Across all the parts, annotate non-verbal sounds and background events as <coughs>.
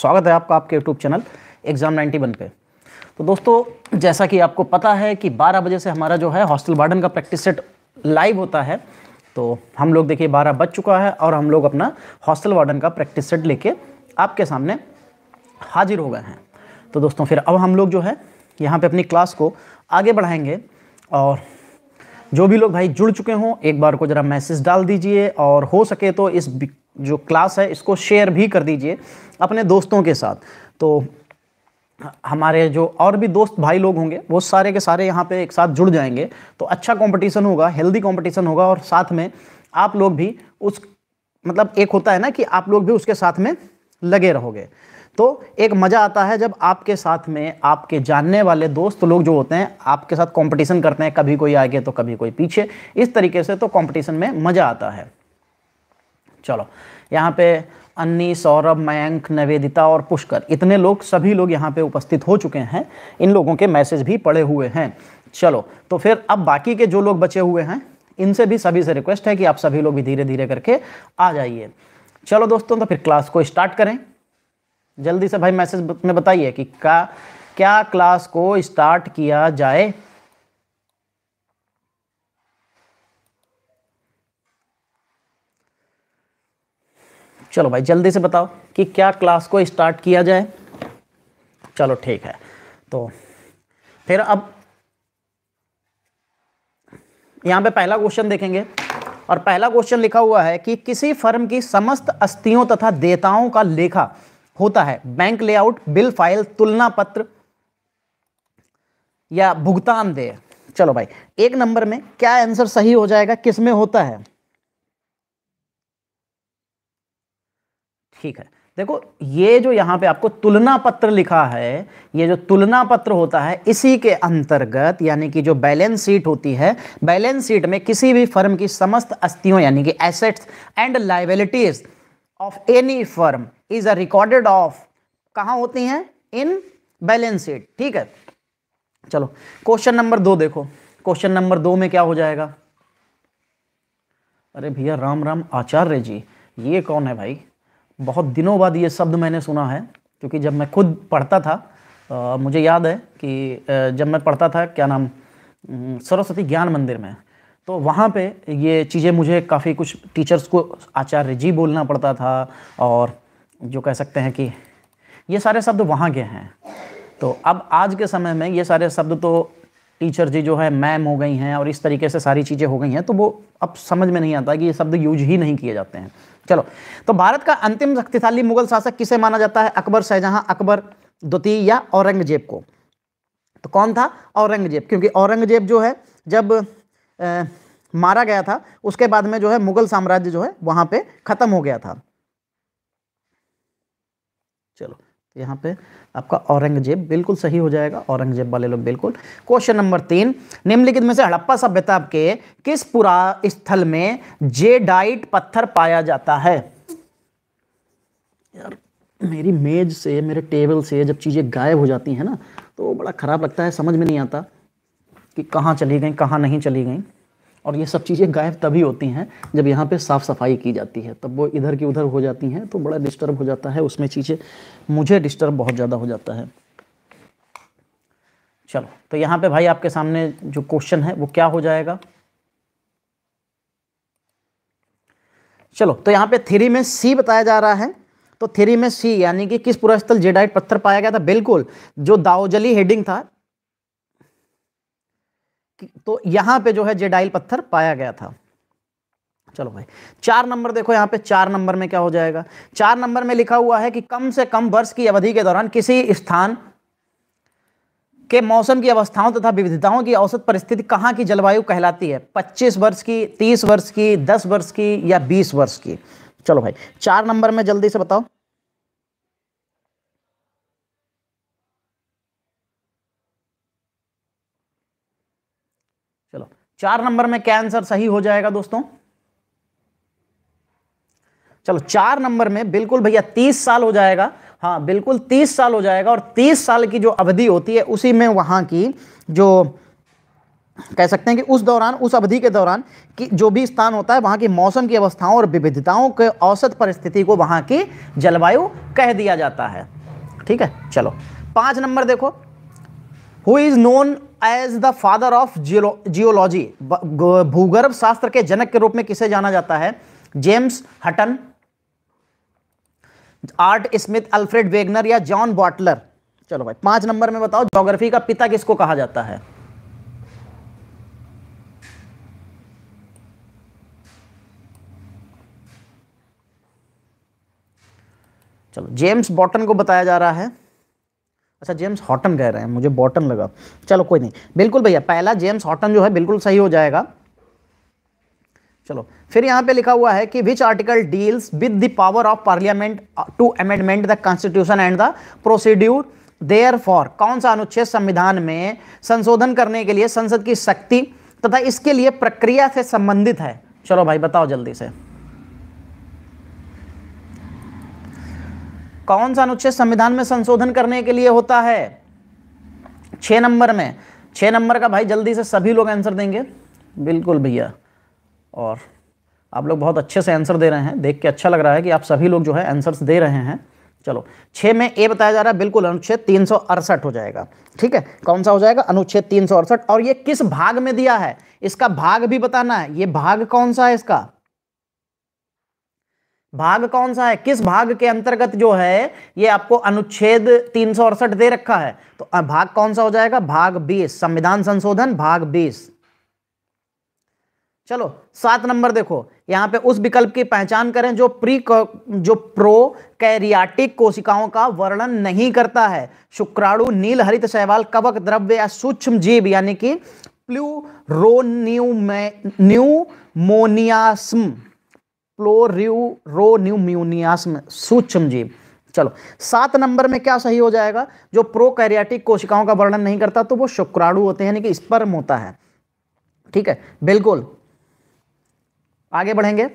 स्वागत है आपका आपके YouTube channel exam ninety one पे तो दोस्तों जैसा कि आपको पता है कि 12 बजे से हमारा जो है हॉस्टल वार्डन का प्रैक्टिस सेट लाइव होता है तो हम लोग देखिए 12 बज चुका है और हम लोग अपना हॉस्टल वार्डन का प्रैक्टिस सेट लेके आपके सामने हाजिर हो गए हैं तो दोस्तों फिर अब हम लोग जो है यहाँ पे अपनी क्लास को आगे बढ़ाएंगे और जो भी लोग भाई जुड़ चुके हों एक बार को ज़रा मैसेज डाल दीजिए और हो सके तो इस जो क्लास है इसको शेयर भी कर दीजिए अपने दोस्तों के साथ तो हमारे जो और भी दोस्त भाई लोग होंगे वो सारे के सारे यहाँ पे एक साथ जुड़ जाएंगे तो अच्छा कंपटीशन होगा हेल्दी कंपटीशन होगा और साथ में आप लोग भी उस मतलब एक होता है ना कि आप लोग भी उसके साथ में लगे रहोगे तो एक मज़ा आता है जब आपके साथ में आपके जानने वाले दोस्त लोग जो होते हैं आपके साथ कॉम्पिटिशन करते हैं कभी कोई आगे तो कभी कोई पीछे इस तरीके से तो कॉम्पिटिशन में मज़ा आता है चलो यहाँ पे अन्नी सौरभ मयंक नवेदिता और पुष्कर इतने लोग सभी लोग यहाँ पे उपस्थित हो चुके हैं इन लोगों के मैसेज भी पड़े हुए हैं चलो तो फिर अब बाकी के जो लोग बचे हुए हैं इनसे भी सभी से रिक्वेस्ट है कि आप सभी लोग भी धीरे धीरे करके आ जाइए चलो दोस्तों तो फिर क्लास को स्टार्ट करें जल्दी से भाई मैसेज में बताइए कि का क्या क्लास को स्टार्ट किया जाए चलो भाई जल्दी से बताओ कि क्या क्लास को स्टार्ट किया जाए चलो ठीक है तो फिर अब यहां पे पहला क्वेश्चन देखेंगे और पहला क्वेश्चन लिखा हुआ है कि किसी फर्म की समस्त अस्थियों तथा देताओं का लेखा होता है बैंक लेआउट बिल फाइल तुलना पत्र या भुगतान दे चलो भाई एक नंबर में क्या आंसर सही हो जाएगा किसमें होता है ठीक है देखो ये जो यहाँ पे आपको तुलना पत्र लिखा है ये जो तुलना पत्र होता है इसी के अंतर्गत यानी कि जो बैलेंस शीट होती है बैलेंस शीट में किसी भी फर्म की समस्त अस्थियों यानी कि assets and liabilities of any firm is a recorded of कहाँ होती हैं इन बैलेंस शीट ठीक है चलो क्वेश्चन नंबर दो देखो क्वेश्चन नंबर दो में क्या हो जाएगा अरे भैया राम राम आचार्य जी ये कौन है भाई बहुत दिनों बाद ये शब्द मैंने सुना है क्योंकि जब मैं खुद पढ़ता था आ, मुझे याद है कि जब मैं पढ़ता था क्या नाम सरस्वती ज्ञान मंदिर में तो वहाँ पे ये चीज़ें मुझे काफ़ी कुछ टीचर्स को आचार्य जी बोलना पड़ता था और जो कह सकते हैं कि ये सारे शब्द वहाँ के हैं तो अब आज के समय में ये सारे शब्द तो टीचर जी जो है मैम हो गई हैं और इस तरीके से सारी चीज़ें हो गई हैं तो वो अब समझ में नहीं आता कि ये शब्द यूज ही नहीं किए जाते हैं चलो तो भारत का अंतिम शक्तिशाली मुगल शासक किसे माना जाता है अकबर शाहजहां अकबर द्वितीय या औरंगजेब को तो कौन था औरंगजेब क्योंकि औरंगजेब जो है जब ए, मारा गया था उसके बाद में जो है मुगल साम्राज्य जो है वहां पे खत्म हो गया था चलो यहाँ पे आपका औरंगजेब बिल्कुल सही हो जाएगा औरंगजेब वाले लोग बिल्कुल क्वेश्चन नंबर तीन निम्नलिखित में से हड़प्पा सभ्यता के किस पुरा स्थल में जेडाइट पत्थर पाया जाता है यार मेरी मेज से मेरे टेबल से जब चीज़ें गायब हो जाती हैं ना तो बड़ा ख़राब लगता है समझ में नहीं आता कि कहाँ चली गई कहाँ नहीं चली गई और ये सब चीज़ें गायब तभी होती हैं जब यहाँ पे साफ़ सफाई की जाती है तब वो इधर की उधर हो जाती हैं तो बड़ा डिस्टर्ब हो जाता है उसमें चीज़ें मुझे डिस्टर्ब बहुत ज़्यादा हो जाता है चलो तो यहाँ पे भाई आपके सामने जो क्वेश्चन है वो क्या हो जाएगा चलो तो यहाँ पे थ्री में सी बताया जा रहा है तो थ्री में सी यानी कि किस पुरास्थल जेडाइट पत्थर पाया गया था बिल्कुल जो दाओजली हेडिंग था तो यहां पे जो है जेडाइल पत्थर पाया गया था चलो भाई चार नंबर देखो यहां पे चार नंबर में क्या हो जाएगा चार नंबर में लिखा हुआ है कि कम से कम वर्ष की अवधि के दौरान किसी स्थान के मौसम की अवस्थाओं तथा विविधताओं की औसत परिस्थिति कहां की जलवायु कहलाती है 25 वर्ष की 30 वर्ष की 10 वर्ष की या 20 वर्ष की चलो भाई चार नंबर में जल्दी से बताओ चार नंबर में क्या आंसर सही हो जाएगा दोस्तों चलो चार नंबर में बिल्कुल भैया तीस साल हो जाएगा हाँ बिल्कुल तीस साल हो जाएगा और तीस साल की जो अवधि होती है उसी में वहां की जो कह सकते हैं कि उस दौरान उस अवधि के दौरान कि जो भी स्थान होता है वहां की मौसम की अवस्थाओं और विविधताओं के औसत परिस्थिति को वहां की जलवायु कह दिया जाता है ठीक है चलो पांच नंबर देखो who is known as the father of geology भूगर्भ शास्त्र के जनक के रूप में किसे जाना जाता है James Hutton Art Smith Alfred Wegener या जॉन बॉटलर चलो भाई पांच नंबर में बताओ जोग्राफी का पिता किसको कहा जाता है चलो जेम्स बॉटन को बताया जा रहा है अच्छा जेम्स हॉटन कह रहे हैं मुझे बॉटन लगा चलो कोई नहीं बिल्कुल भैया पहला जेम्स हॉटन जो है बिल्कुल सही हो जाएगा चलो फिर यहाँ पे लिखा हुआ है कि which article deals with the power of parliament to amendment the constitution and the procedure therefor कौन सा अनुच्छेद संविधान में संशोधन करने के लिए संसद की शक्ति तथा इसके लिए प्रक्रिया से संबंधित है चलो भाई बताओ जल्दी से कौन सा अनुच्छेद संविधान में संशोधन करने के लिए होता है छ नंबर में छ नंबर का भाई जल्दी से सभी लोग आंसर देंगे बिल्कुल भैया और आप लोग बहुत अच्छे से आंसर दे रहे हैं देख के अच्छा लग रहा है कि आप सभी लोग जो है आंसर्स दे रहे हैं चलो छः में ए बताया जा रहा है बिल्कुल अनुच्छेद तीन हो जाएगा ठीक है कौन सा हो जाएगा अनुच्छेद तीन और ये किस भाग में दिया है इसका भाग भी बताना है ये भाग कौन सा है इसका भाग कौन सा है किस भाग के अंतर्गत जो है ये आपको अनुच्छेद तीन दे रखा है तो भाग कौन सा हो जाएगा भाग बीस संविधान संशोधन भाग बीस चलो सात नंबर देखो यहां पे उस विकल्प की पहचान करें जो प्री जो प्रो कैरियाटिक कोशिकाओं का वर्णन नहीं करता है शुक्राणु नील हरित शैवाल कवक द्रव्य या सूक्ष्म जीव यानी कि प्लू मोनियासम सूक्ष्म जीव चलो सात नंबर में क्या सही हो जाएगा जो प्रोकैरियाटिक कोशिकाओं का वर्णन नहीं करता तो वो शुक्राणु होते हैं यानी कि स्पर्म होता है ठीक है बिल्कुल आगे बढ़ेंगे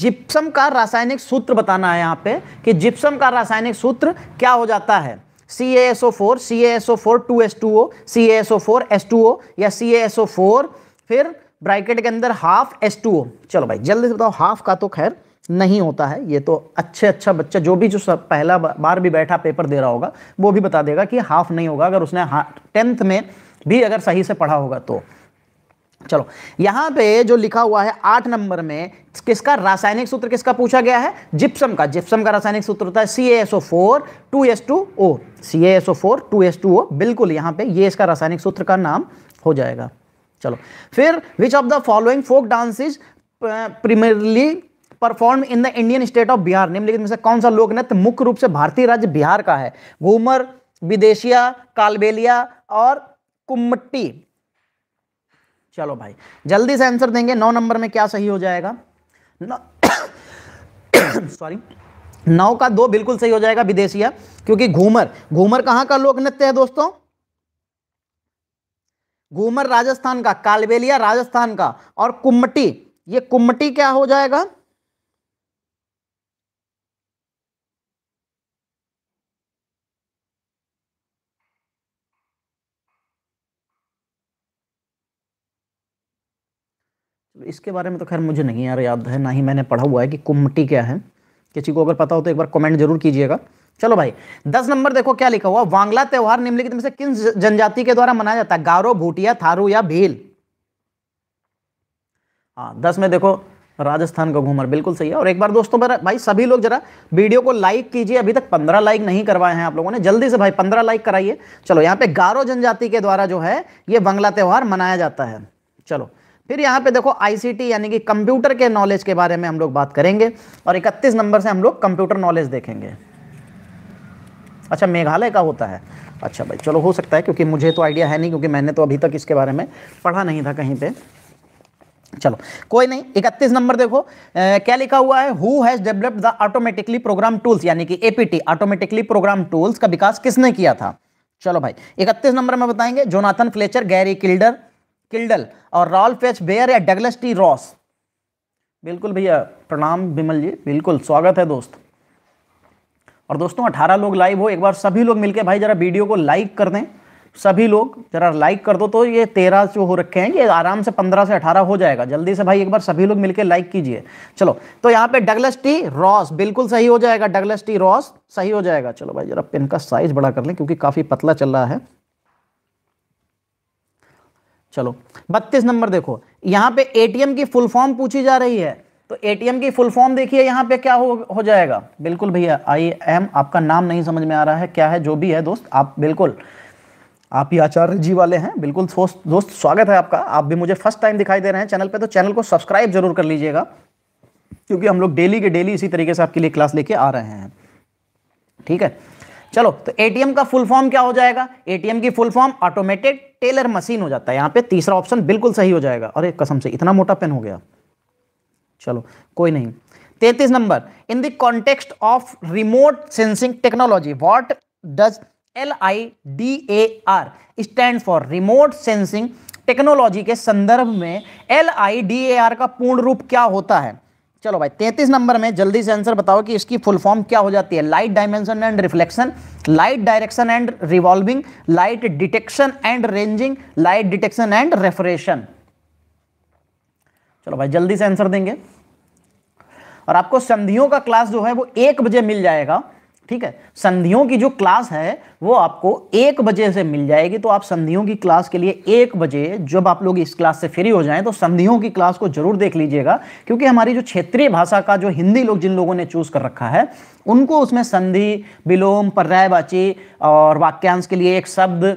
जिप्सम का रासायनिक सूत्र बताना है यहां पे कि जिप्सम का रासायनिक सूत्र क्या हो जाता है C A SO four C SO four two S two O C SO four S two O या सी एसओ फोर फिर ब्रैकेट के अंदर हाफ एस टू ओ चलो भाई जल्दी से बताओ हाफ का तो खैर नहीं होता है ये तो अच्छे अच्छा बच्चा जो भी जो सब पहला बार भी बैठा पेपर दे रहा होगा वो भी बता देगा कि हाफ नहीं होगा अगर उसने टेंथ में भी अगर सही से पढ़ा होगा तो चलो यहां पे जो लिखा हुआ है आठ नंबर में किसका रासायनिक सूत्र किसका पूछा गया है जिप्सम का जिप्सम का रासायनिक सूत्र होता है C S O four two S two O C S O four two S two O बिल्कुल यहां पे ये इसका रासायनिक सूत्र का नाम हो जाएगा चलो फिर which of the following folk dance is primarily perform in the Indian state of Bihar निम्नलिखित में से कौन सा लोक नृत्य मुख्य रूप से भारतीय राज्य बिहार का है घूमर विदेशिया कालबेलिया और कुम्मट्टी चलो भाई जल्दी से आंसर देंगे नौ नंबर में क्या सही हो जाएगा सॉरी <coughs> नौ का दो बिल्कुल सही हो जाएगा विदेशिया क्योंकि घूमर घूमर कहाँ का लोक नृत्य है दोस्तों घूमर राजस्थान का कालबेलिया राजस्थान का और कुम्मटी ये कुम्मटी क्या हो जाएगा इसके बारे में तो खैर मुझे नहीं यार याद है ना ही मैंने पढ़ा हुआ है कि कुम्मटी क्या है किसी को अगर पता हो तो एक बार कमेंट जरूर कीजिएगा चलो भाई दस नंबर देखो क्या लिखा हुआ वांगला त्यौहार निम्नलिखित में से किन जनजाति के द्वारा मनाया जाता है गारो भूटिया थारू या भील हाँ दस में देखो राजस्थान का घूमर बिल्कुल सही है और एक बार दोस्तों मेरा भाई सभी लोग जरा वीडियो को लाइक कीजिए अभी तक पंद्रह लाइक नहीं करवाए हैं आप लोगों ने जल्दी से भाई पंद्रह लाइक कराइए चलो यहाँ पे गारो जनजाति के द्वारा जो है ये बंगला त्यौहार मनाया जाता है चलो फिर यहाँ पे देखो आईसीटी यानी कि कंप्यूटर के नॉलेज के बारे में हम लोग बात करेंगे और इकतीस नंबर से हम लोग कंप्यूटर नॉलेज देखेंगे अच्छा मेघालय का होता है अच्छा भाई चलो हो सकता है क्योंकि मुझे तो आइडिया है नहीं क्योंकि मैंने तो अभी तक इसके बारे में पढ़ा नहीं था कहीं पे चलो कोई नहीं इकतीस नंबर देखो ए, क्या लिखा हुआ है who has developed the automatically program tools यानी कि एपीटी ऑटोमेटिकली प्रोग्राम टूल्स का विकास किसने किया था चलो भाई इकतीस नंबर में बताएंगे Jonathan Fletcher Gary Kilder Kildall और रॉल फेच बेयर या डगलस टी रॉस बिल्कुल भैया प्रणाम बिमल जी बिल्कुल स्वागत है दोस्त और दोस्तों अठारह लोग लाइव हो एक बार सभी लोग मिलकर भाई जरा वीडियो को लाइक कर दें सभी लोग जरा लाइक कर दो तो ये तेरह जो हो रखे हैं ये आराम से पंद्रह से अठारह हो जाएगा जल्दी से भाई एक बार सभी लोग मिलकर लाइक कीजिए चलो तो यहाँ पे डगलस टी रॉस बिल्कुल सही हो जाएगा डगलस टी रॉस सही हो जाएगा चलो भाई जरा पेन का साइज बड़ा कर लें क्योंकि काफ़ी पतला चल रहा है चलो बत्तीस नंबर देखो यहाँ पे एटीएम की फुल फॉर्म पूछी जा रही है तो एटीएम की फुल फॉर्म देखिए यहाँ पे क्या हो हो जाएगा बिल्कुल भैया आई एम आपका नाम नहीं समझ में आ रहा है क्या है जो भी है दोस्त आप बिल्कुल आप ही आचार्य जी वाले हैं बिल्कुल दोस्त स्वागत है आपका आप भी मुझे फर्स्ट टाइम दिखाई दे रहे हैं चैनल पे तो चैनल को सब्सक्राइब जरूर कर लीजिएगा क्योंकि हम लोग डेली के डेली इसी तरीके से आपके लिए क्लास लेके आ रहे हैं ठीक है चलो तो एटीएम का फुल फॉर्म क्या हो जाएगा एटीएम की full form automated teller machine हो जाता है यहाँ पे तीसरा ऑप्शन बिल्कुल सही हो जाएगा अरे कसम से इतना मोटा पेन हो गया चलो कोई नहीं तैतीस number in the context of remote sensing technology what does L I D A R stand for remote sensing technology के संदर्भ में L I D A R का पूर्ण रूप क्या होता है चलो भाई तैतीस नंबर में जल्दी से आंसर बताओ कि इसकी फुल फॉर्म क्या हो जाती है light dimension and reflection light direction and revolving light detection and ranging light detection and refraction चलो भाई जल्दी से आंसर देंगे और आपको संधियों का क्लास जो है वो एक बजे मिल जाएगा ठीक है संधियों की जो क्लास है वो आपको एक बजे से मिल जाएगी तो आप संधियों की क्लास के लिए एक बजे जब आप लोग इस क्लास से फ्री हो जाएं तो संधियों की क्लास को जरूर देख लीजिएगा क्योंकि हमारी जो क्षेत्रीय भाषा का जो हिंदी लोग जिन लोगों ने चूज कर रखा है उनको उसमें संधि विलोम पर्यायवाची और वाक्यांश के लिए एक शब्द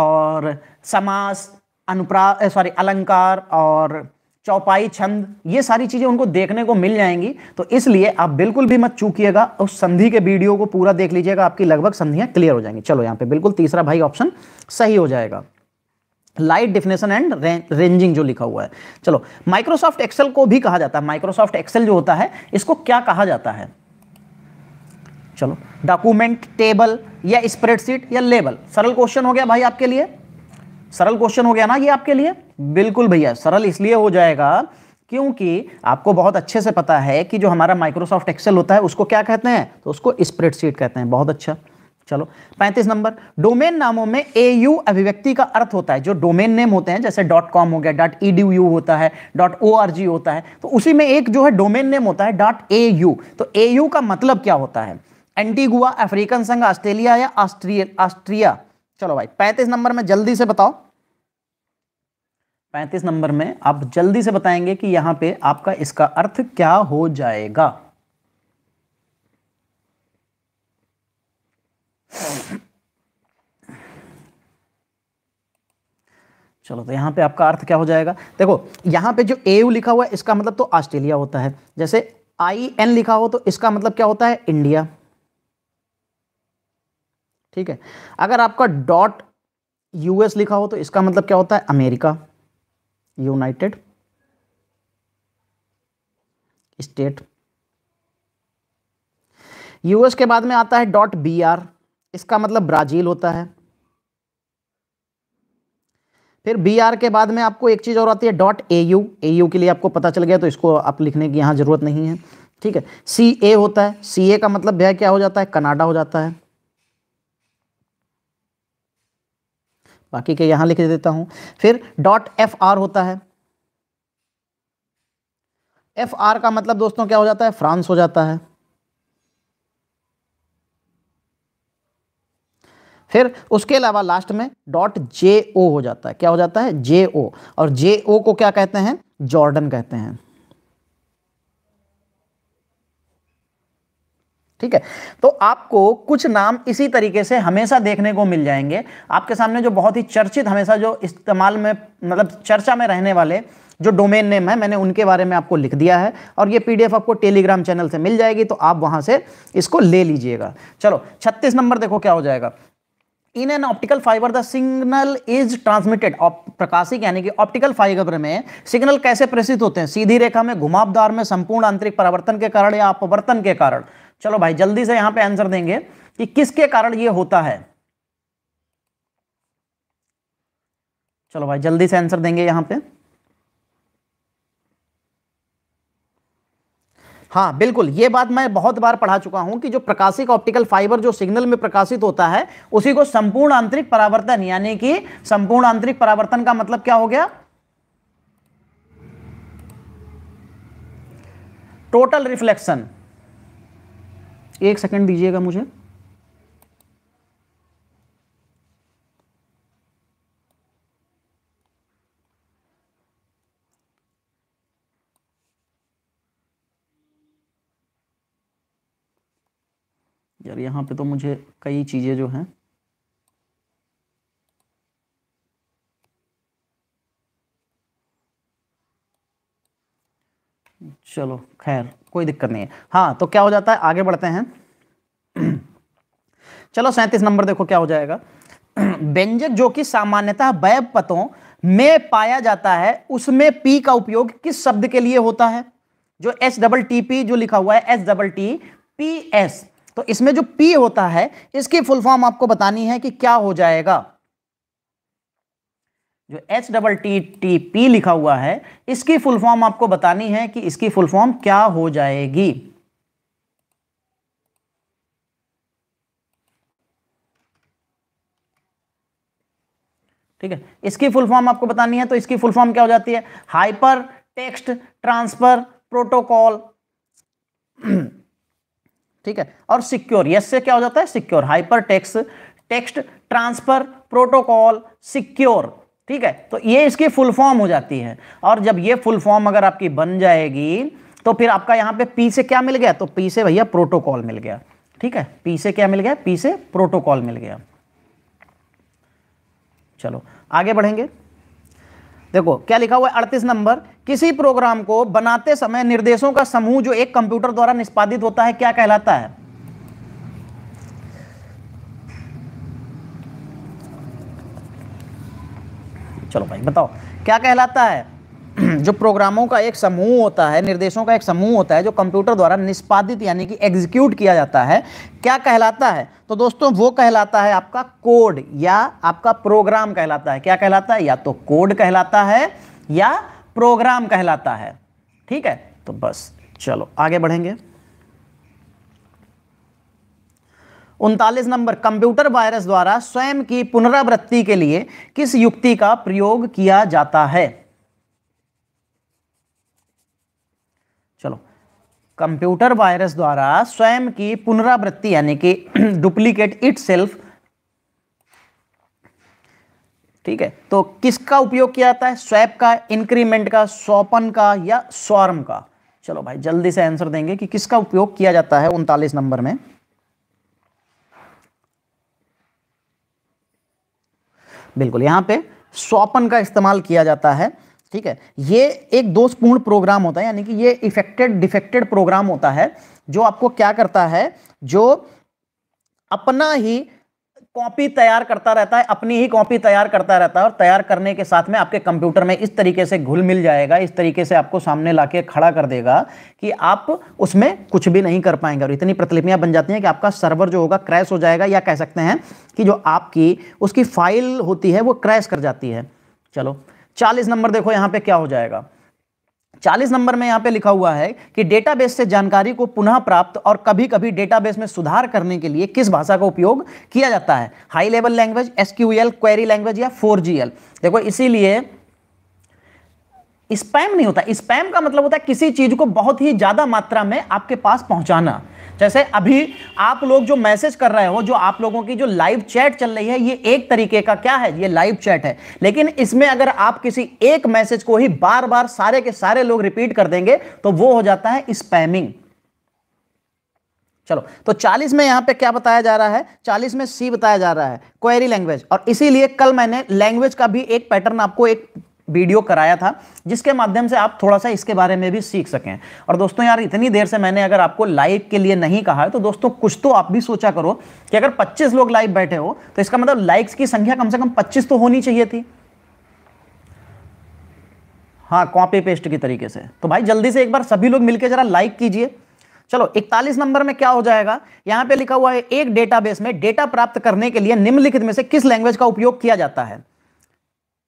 और समास अनुप्रा सॉरी अलंकार और चौपाई छंद ये सारी चीज़ें उनको देखने को मिल जाएंगी तो इसलिए आप बिल्कुल भी मत चूकिएगा उस संधि के वीडियो को पूरा देख लीजिएगा आपकी लगभग संधियां क्लियर हो जाएंगी चलो यहां पे बिल्कुल तीसरा भाई ऑप्शन सही हो जाएगा लाइट डिफिनेशन एंड रेंजिंग जो लिखा हुआ है चलो माइक्रोसॉफ्ट एक्सेल को भी कहा जाता है माइक्रोसॉफ्ट एक्सेल जो होता है इसको क्या कहा जाता है चलो डॉक्यूमेंट टेबल या स्प्रेडशीट या लेबल सरल क्वेश्चन हो गया भाई आपके लिए सरल क्वेश्चन हो गया ना ये आपके लिए बिल्कुल भैया सरल इसलिए हो जाएगा क्योंकि आपको बहुत अच्छे से पता है कि जो हमारा माइक्रोसॉफ्ट एक्सेल होता है उसको क्या कहते हैं तो उसको स्प्रेडशीट कहते हैं बहुत अच्छा चलो 35 नंबर डोमेन नामों में ए यू अभिव्यक्ति का अर्थ होता है जो डोमेन नेम होते हैं जैसे डॉट कॉम हो गया डॉट ई डी यू होता है डॉट ओ आर जी होता है तो उसी में एक जो है डोमेन नेम होता है डॉट ए यू तो ए यू का मतलब क्या होता है एंटीगुआ अफ्रीकन संघ ऑस्ट्रेलिया या ऑस्ट्रिया ऑस्ट्रिया चलो भाई पैंतीस नंबर में जल्दी से बताओ पैंतीस नंबर में आप जल्दी से बताएंगे कि यहां पे आपका इसका अर्थ क्या हो जाएगा चलो तो यहां पे आपका अर्थ क्या हो जाएगा देखो यहां पे जो ए लिखा हुआ है इसका मतलब तो ऑस्ट्रेलिया होता है जैसे आई एन लिखा हो तो इसका मतलब क्या होता है इंडिया ठीक है अगर आपका डॉट यूएस लिखा हो तो इसका मतलब क्या होता है अमेरिका यूनाइटेड स्टेट यूएस के बाद में आता है डॉट बी आर इसका मतलब ब्राजील होता है फिर बी आर के बाद में आपको एक चीज़ और आती है dot A U A U के लिए आपको पता चल गया तो इसको आप लिखने की यहां ज़रूरत नहीं है ठीक है सी ए होता है सी ए का मतलब भैया क्या हो जाता है कनाडा हो जाता है बाकी के यहां लिख देता हूं फिर डॉट एफ आर होता है एफ आर का मतलब दोस्तों क्या हो जाता है फ्रांस हो जाता है फिर उसके अलावा लास्ट में डॉट जे ओ हो जाता है क्या हो जाता है जे ओ और जे ओ को क्या कहते हैं जॉर्डन कहते हैं ठीक है तो आपको कुछ नाम इसी तरीके से हमेशा देखने को मिल जाएंगे आपके सामने जो बहुत ही चर्चित हमेशा जो इस्तेमाल में मतलब चर्चा में रहने वाले जो डोमेन नेम है मैंने उनके बारे में आपको लिख दिया है और ये पीडीएफ आपको टेलीग्राम चैनल से मिल जाएगी तो आप वहां से इसको ले लीजिएगा चलो छत्तीस नंबर देखो क्या हो जाएगा in an optical fibre the signal is transmitted प्रकाशिक यानी कि ऑप्टिकल फाइबर में सिग्नल कैसे प्रेषित होते हैं सीधी रेखा में घुमावदार में संपूर्ण आंतरिक परावर्तन के कारण या अपवर्तन के कारण चलो भाई जल्दी से यहां पे आंसर देंगे कि किसके कारण ये होता है चलो भाई जल्दी से आंसर देंगे यहां पे हाँ बिल्कुल ये बात मैं बहुत बार पढ़ा चुका हूं कि जो प्रकाशिक ऑप्टिकल फाइबर जो सिग्नल में प्रकाशित होता है उसी को संपूर्ण आंतरिक परावर्तन यानी कि संपूर्ण आंतरिक परावर्तन का मतलब क्या हो गया टोटल रिफ्लेक्शन एक सेकंड दीजिएगा मुझे यार यहाँ पे तो मुझे कई चीज़ें जो हैं चलो खैर कोई दिक्कत नहीं है हाँ तो क्या हो जाता है आगे बढ़ते हैं चलो सैंतीस नंबर देखो क्या हो जाएगा व्यंजक जो कि सामान्यतः वैव पतों में पाया जाता है उसमें पी का उपयोग किस शब्द के लिए होता है जो एस डबल टी पी जो लिखा हुआ है S double T P S तो इसमें जो पी होता है इसकी फुल फॉर्म आपको बतानी है कि क्या हो जाएगा जो H double T T P लिखा हुआ है इसकी फुल फॉर्म आपको बतानी है कि इसकी फुल फॉर्म क्या हो जाएगी ठीक है इसकी फुल फॉर्म आपको बतानी है तो इसकी फुल फॉर्म क्या हो जाती है हाइपर टेक्स्ट ट्रांसफर प्रोटोकॉल ठीक है और सिक्योर यस से क्या हो जाता है secure hyper text text transfer protocol secure ठीक है तो ये इसकी फुल फॉर्म हो जाती है और जब ये फुल फॉर्म अगर आपकी बन जाएगी तो फिर आपका यहां पे पी से क्या मिल गया तो पी से भैया प्रोटोकॉल मिल गया ठीक है पी से क्या मिल गया पी से प्रोटोकॉल मिल गया चलो आगे बढ़ेंगे देखो क्या लिखा हुआ है अड़तीस नंबर किसी प्रोग्राम को बनाते समय निर्देशों का समूह जो एक कंप्यूटर द्वारा निष्पादित होता है क्या कहलाता है चलो भाई बताओ क्या कहलाता है <clears throat> जो प्रोग्रामों का एक समूह होता है निर्देशों का एक समूह होता है जो कंप्यूटर द्वारा निष्पादित यानी कि एग्जीक्यूट किया जाता है क्या कहलाता है तो दोस्तों वो कहलाता है आपका कोड या आपका प्रोग्राम कहलाता है क्या कहलाता है या तो कोड कहलाता है या प्रोग्राम कहलाता है ठीक है तो बस चलो आगे बढ़ेंगे उनतालीस नंबर कंप्यूटर वायरस द्वारा स्वयं की पुनरावृत्ति के लिए किस युक्ति का प्रयोग किया जाता है चलो कंप्यूटर वायरस द्वारा स्वयं की पुनरावृत्ति यानी कि <clears throat> डुप्लीकेट इट सेल्फ ठीक है तो किसका उपयोग किया जाता है स्वैप का इंक्रीमेंट का सौपन का या स्वर्म का चलो भाई जल्दी से आंसर देंगे कि किसका उपयोग किया जाता है उनतालीस नंबर में बिल्कुल यहाँ पे स्वपन का इस्तेमाल किया जाता है ठीक है ये एक दोषपूर्ण प्रोग्राम होता है यानी कि ये इफेक्टेड डिफेक्टेड प्रोग्राम होता है जो आपको क्या करता है जो अपना ही कॉपी तैयार करता रहता है अपनी ही कॉपी तैयार करता रहता है और तैयार करने के साथ में आपके कंप्यूटर में इस तरीके से घुल मिल जाएगा इस तरीके से आपको सामने लाके खड़ा कर देगा कि आप उसमें कुछ भी नहीं कर पाएंगे और इतनी प्रतिलिपियाँ बन जाती हैं कि आपका सर्वर जो होगा क्रैश हो जाएगा या कह सकते हैं कि जो आपकी उसकी फाइल होती है वो क्रैश कर जाती है चलो चालीस नंबर देखो यहाँ पर क्या हो जाएगा चालीस नंबर में यहां पे लिखा हुआ है कि डेटाबेस से जानकारी को पुनः प्राप्त और कभी कभी डेटाबेस में सुधार करने के लिए किस भाषा का उपयोग किया जाता है high level language SQL query language या फोर देखो इसीलिए स्पैम नहीं होता स्पैम का मतलब होता है किसी चीज को बहुत ही ज्यादा मात्रा में आपके पास पहुंचाना जैसे अभी आप लोग जो मैसेज कर रहे हो जो आप लोगों की जो लाइव चैट चल रही है ये एक तरीके का क्या है ये लाइव चैट है लेकिन इसमें अगर आप किसी एक मैसेज को ही बार बार सारे के सारे लोग रिपीट कर देंगे तो वो हो जाता है स्पैमिंग चलो तो 40 में यहां पे क्या बताया जा रहा है 40 में सी बताया जा रहा है क्वेरी लैंग्वेज और इसीलिए कल मैंने लैंग्वेज का भी एक पैटर्न आपको एक वीडियो कराया था जिसके माध्यम से आप थोड़ा सा इसके बारे में भी सीख सकें और दोस्तों यार इतनी देर से मैंने अगर आपको लाइव के लिए नहीं कहा है तो दोस्तों कुछ तो आप भी सोचा करो कि अगर 25 लोग लाइव बैठे हो तो इसका मतलब लाइक्स की संख्या कम से कम 25 तो होनी चाहिए थी हाँ कॉपी पेस्ट की तरीके से तो भाई जल्दी से एक बार सभी लोग मिलकर जरा लाइक कीजिए चलो इकतालीस नंबर में क्या हो जाएगा यहां पर लिखा हुआ है एक डेटाबेस में डेटा प्राप्त करने के लिए निम्नलिखित में से किस लैंग्वेज का उपयोग किया जाता है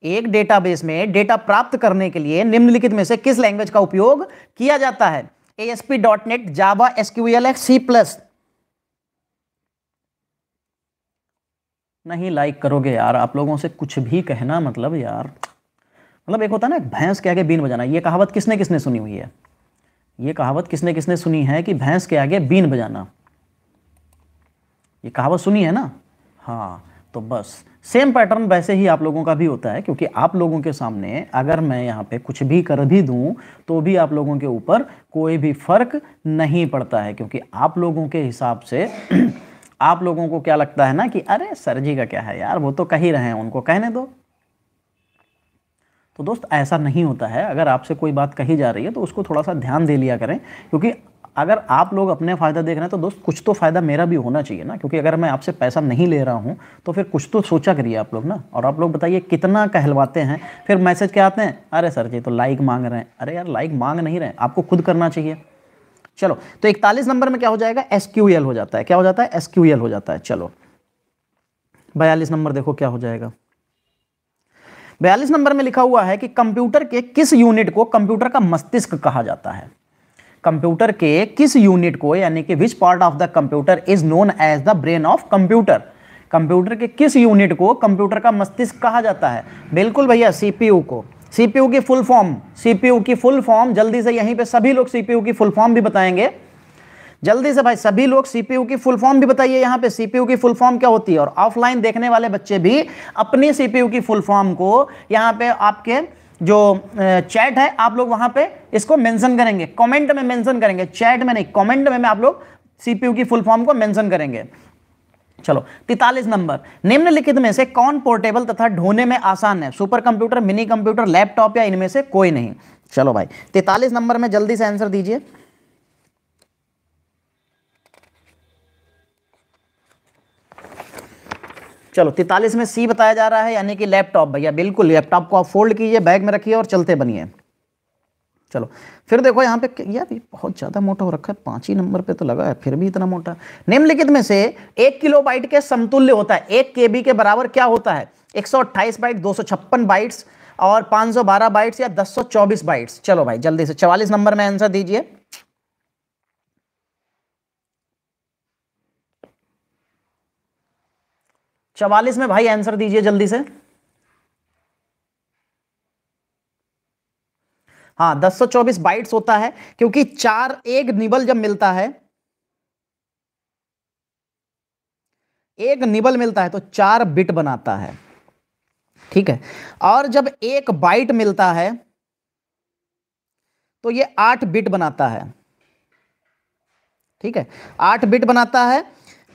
एक डेटाबेस में डेटा प्राप्त करने के लिए निम्नलिखित में से किस लैंग्वेज का उपयोग किया जाता है A S P dot net Java SQL C plus नहीं लाइक करोगे यार आप लोगों से कुछ भी कहना मतलब यार मतलब एक होता है ना भैंस के आगे बीन बजाना ये कहावत किसने किसने सुनी हुई है ये कहावत किसने किसने सुनी है कि भैंस के आगे बीन बजाना ये कहावत सुनी है ना हाँ तो बस सेम पैटर्न वैसे ही आप लोगों का भी होता है क्योंकि आप लोगों के सामने अगर मैं यहाँ पे कुछ भी कर भी दूँ तो भी आप लोगों के ऊपर कोई भी फर्क नहीं पड़ता है क्योंकि आप लोगों के हिसाब से <clears throat> आप लोगों को क्या लगता है ना कि अरे सर जी का क्या है यार वो तो कह ही रहे हैं उनको कहने दो तो दोस्त ऐसा नहीं होता है अगर आपसे कोई बात कही जा रही है तो उसको थोड़ा सा ध्यान दे लिया करें क्योंकि अगर आप लोग अपने फ़ायदा देख रहे हैं तो दोस्त कुछ तो फ़ायदा मेरा भी होना चाहिए ना क्योंकि अगर मैं आपसे पैसा नहीं ले रहा हूँ तो फिर कुछ तो सोचा करिए आप लोग ना और आप लोग बताइए कितना कहलवाते हैं फिर मैसेज क्या आते हैं अरे सर जी तो लाइक मांग रहे हैं अरे यार लाइक मांग नहीं रहे आपको खुद करना चाहिए चलो तो इकतालीस नंबर में क्या हो जाएगा एस हो जाता है क्या हो जाता है एस हो जाता है चलो बयालीस नंबर देखो क्या हो जाएगा बयालीस नंबर में लिखा हुआ है कि कंप्यूटर के किस यूनिट को कंप्यूटर का मस्तिष्क कहा जाता है कंप्यूटर के किस यूनिट को यानी कि which part of the computer is known as the brain of computer computer के किस यूनिट को कंप्यूटर का मस्तिष्क कहा जाता है बिल्कुल भैया सीपीयू को सीपीयू की फुल फॉर्म सीपीयू की फुल फॉर्म जल्दी से यहीं पे सभी लोग सीपीयू की फुल फॉर्म भी बताएंगे जल्दी से भाई सभी लोग सीपीयू की फुल फॉर्म भी बताइए यहाँ पे सीपीयू की फुल फॉर्म क्या होती है और ऑफलाइन देखने वाले बच्चे भी अपनी सीपीयू की फुल फॉर्म को यहाँ पे आपके जो चैट है आप लोग वहां पे इसको मेंशन करेंगे कमेंट में मेंशन करेंगे चैट में नहीं कमेंट में, में आप लोग सीपीयू की फुल फॉर्म को मेंशन करेंगे चलो तैतालीस नंबर निम्नलिखित में से कौन पोर्टेबल तथा ढोने में आसान है super computer mini computer laptop या इनमें से कोई नहीं चलो भाई तैतालीस नंबर में जल्दी से आंसर दीजिए चलो तैतालीस में सी बताया जा रहा है यानी कि लैपटॉप भैया बिल्कुल लैपटॉप को आप फोल्ड कीजिए बैग में रखिए और चलते बनिए चलो फिर देखो यहाँ पे यार ये बहुत ज़्यादा मोटा हो रखा है पाँच ही नंबर पे तो लगा है फिर भी इतना मोटा निम्नलिखित में से एक किलो बाइट के समतुल्य होता है एक के के बराबर क्या होता है एक बाइट दो बाइट्स और 512 बाइट्स या 1024 बाइट्स चलो भाई जल्दी से 44 नंबर में आंसर दीजिए चवालीस में भाई आंसर दीजिए जल्दी से हाँ 1024 बाइट्स होता है क्योंकि चार एक निबल जब मिलता है एक निबल मिलता है तो चार बिट बनाता है ठीक है और जब एक बाइट मिलता है तो ये आठ बिट बनाता है ठीक है आठ बिट बनाता है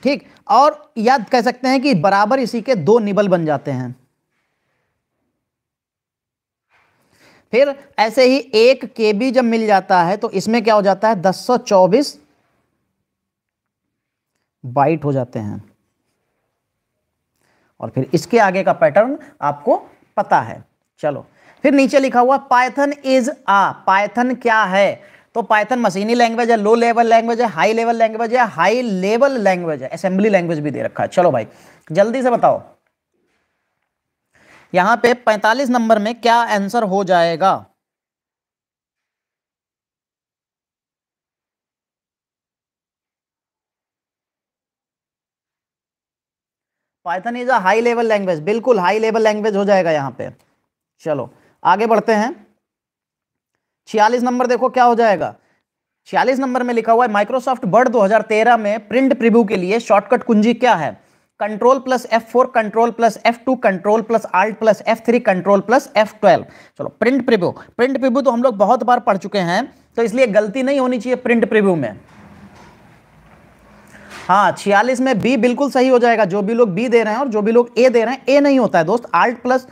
ठीक और याद कह सकते हैं कि बराबर इसी के दो निबल बन जाते हैं फिर ऐसे ही एक के बी जब मिल जाता है तो इसमें क्या हो जाता है दस सौ चौबीस बाइट हो जाते हैं और फिर इसके आगे का पैटर्न आपको पता है चलो फिर नीचे लिखा हुआ पाइथन इज आ पाइथन क्या है तो पाइथन मशीनी लैंग्वेज है लो लेवल लैंग्वेज है हाई लेवल लैंग्वेज है हाई लेवल लैंग्वेज है असेंबली लैंग्वेज भी दे रखा है चलो भाई जल्दी से बताओ यहां पे 45 नंबर में क्या आंसर हो जाएगा Python is a high level language बिल्कुल हाई लेवल लैंग्वेज हो जाएगा यहां पे चलो आगे बढ़ते हैं छियालीस नंबर देखो क्या हो जाएगा छियालीस नंबर में लिखा हुआ है माइक्रोसॉफ्ट वर्ड 2013 में प्रिंट प्रिव्यू के लिए शॉर्टकट कुंजी क्या है control plus F four control plus F two control plus alt plus F three control plus F twelve चलो प्रिंट प्रिव्यू प्रिंट प्रिव्यू तो हम लोग बहुत बार पढ़ चुके हैं तो इसलिए गलती नहीं होनी चाहिए प्रिंट प्रिव्यू में हाँ छियालीस में बी बिल्कुल सही हो जाएगा जो भी लोग बी दे रहे हैं और जो भी लोग ए दे रहे हैं ए नहीं होता है दोस्त alt plus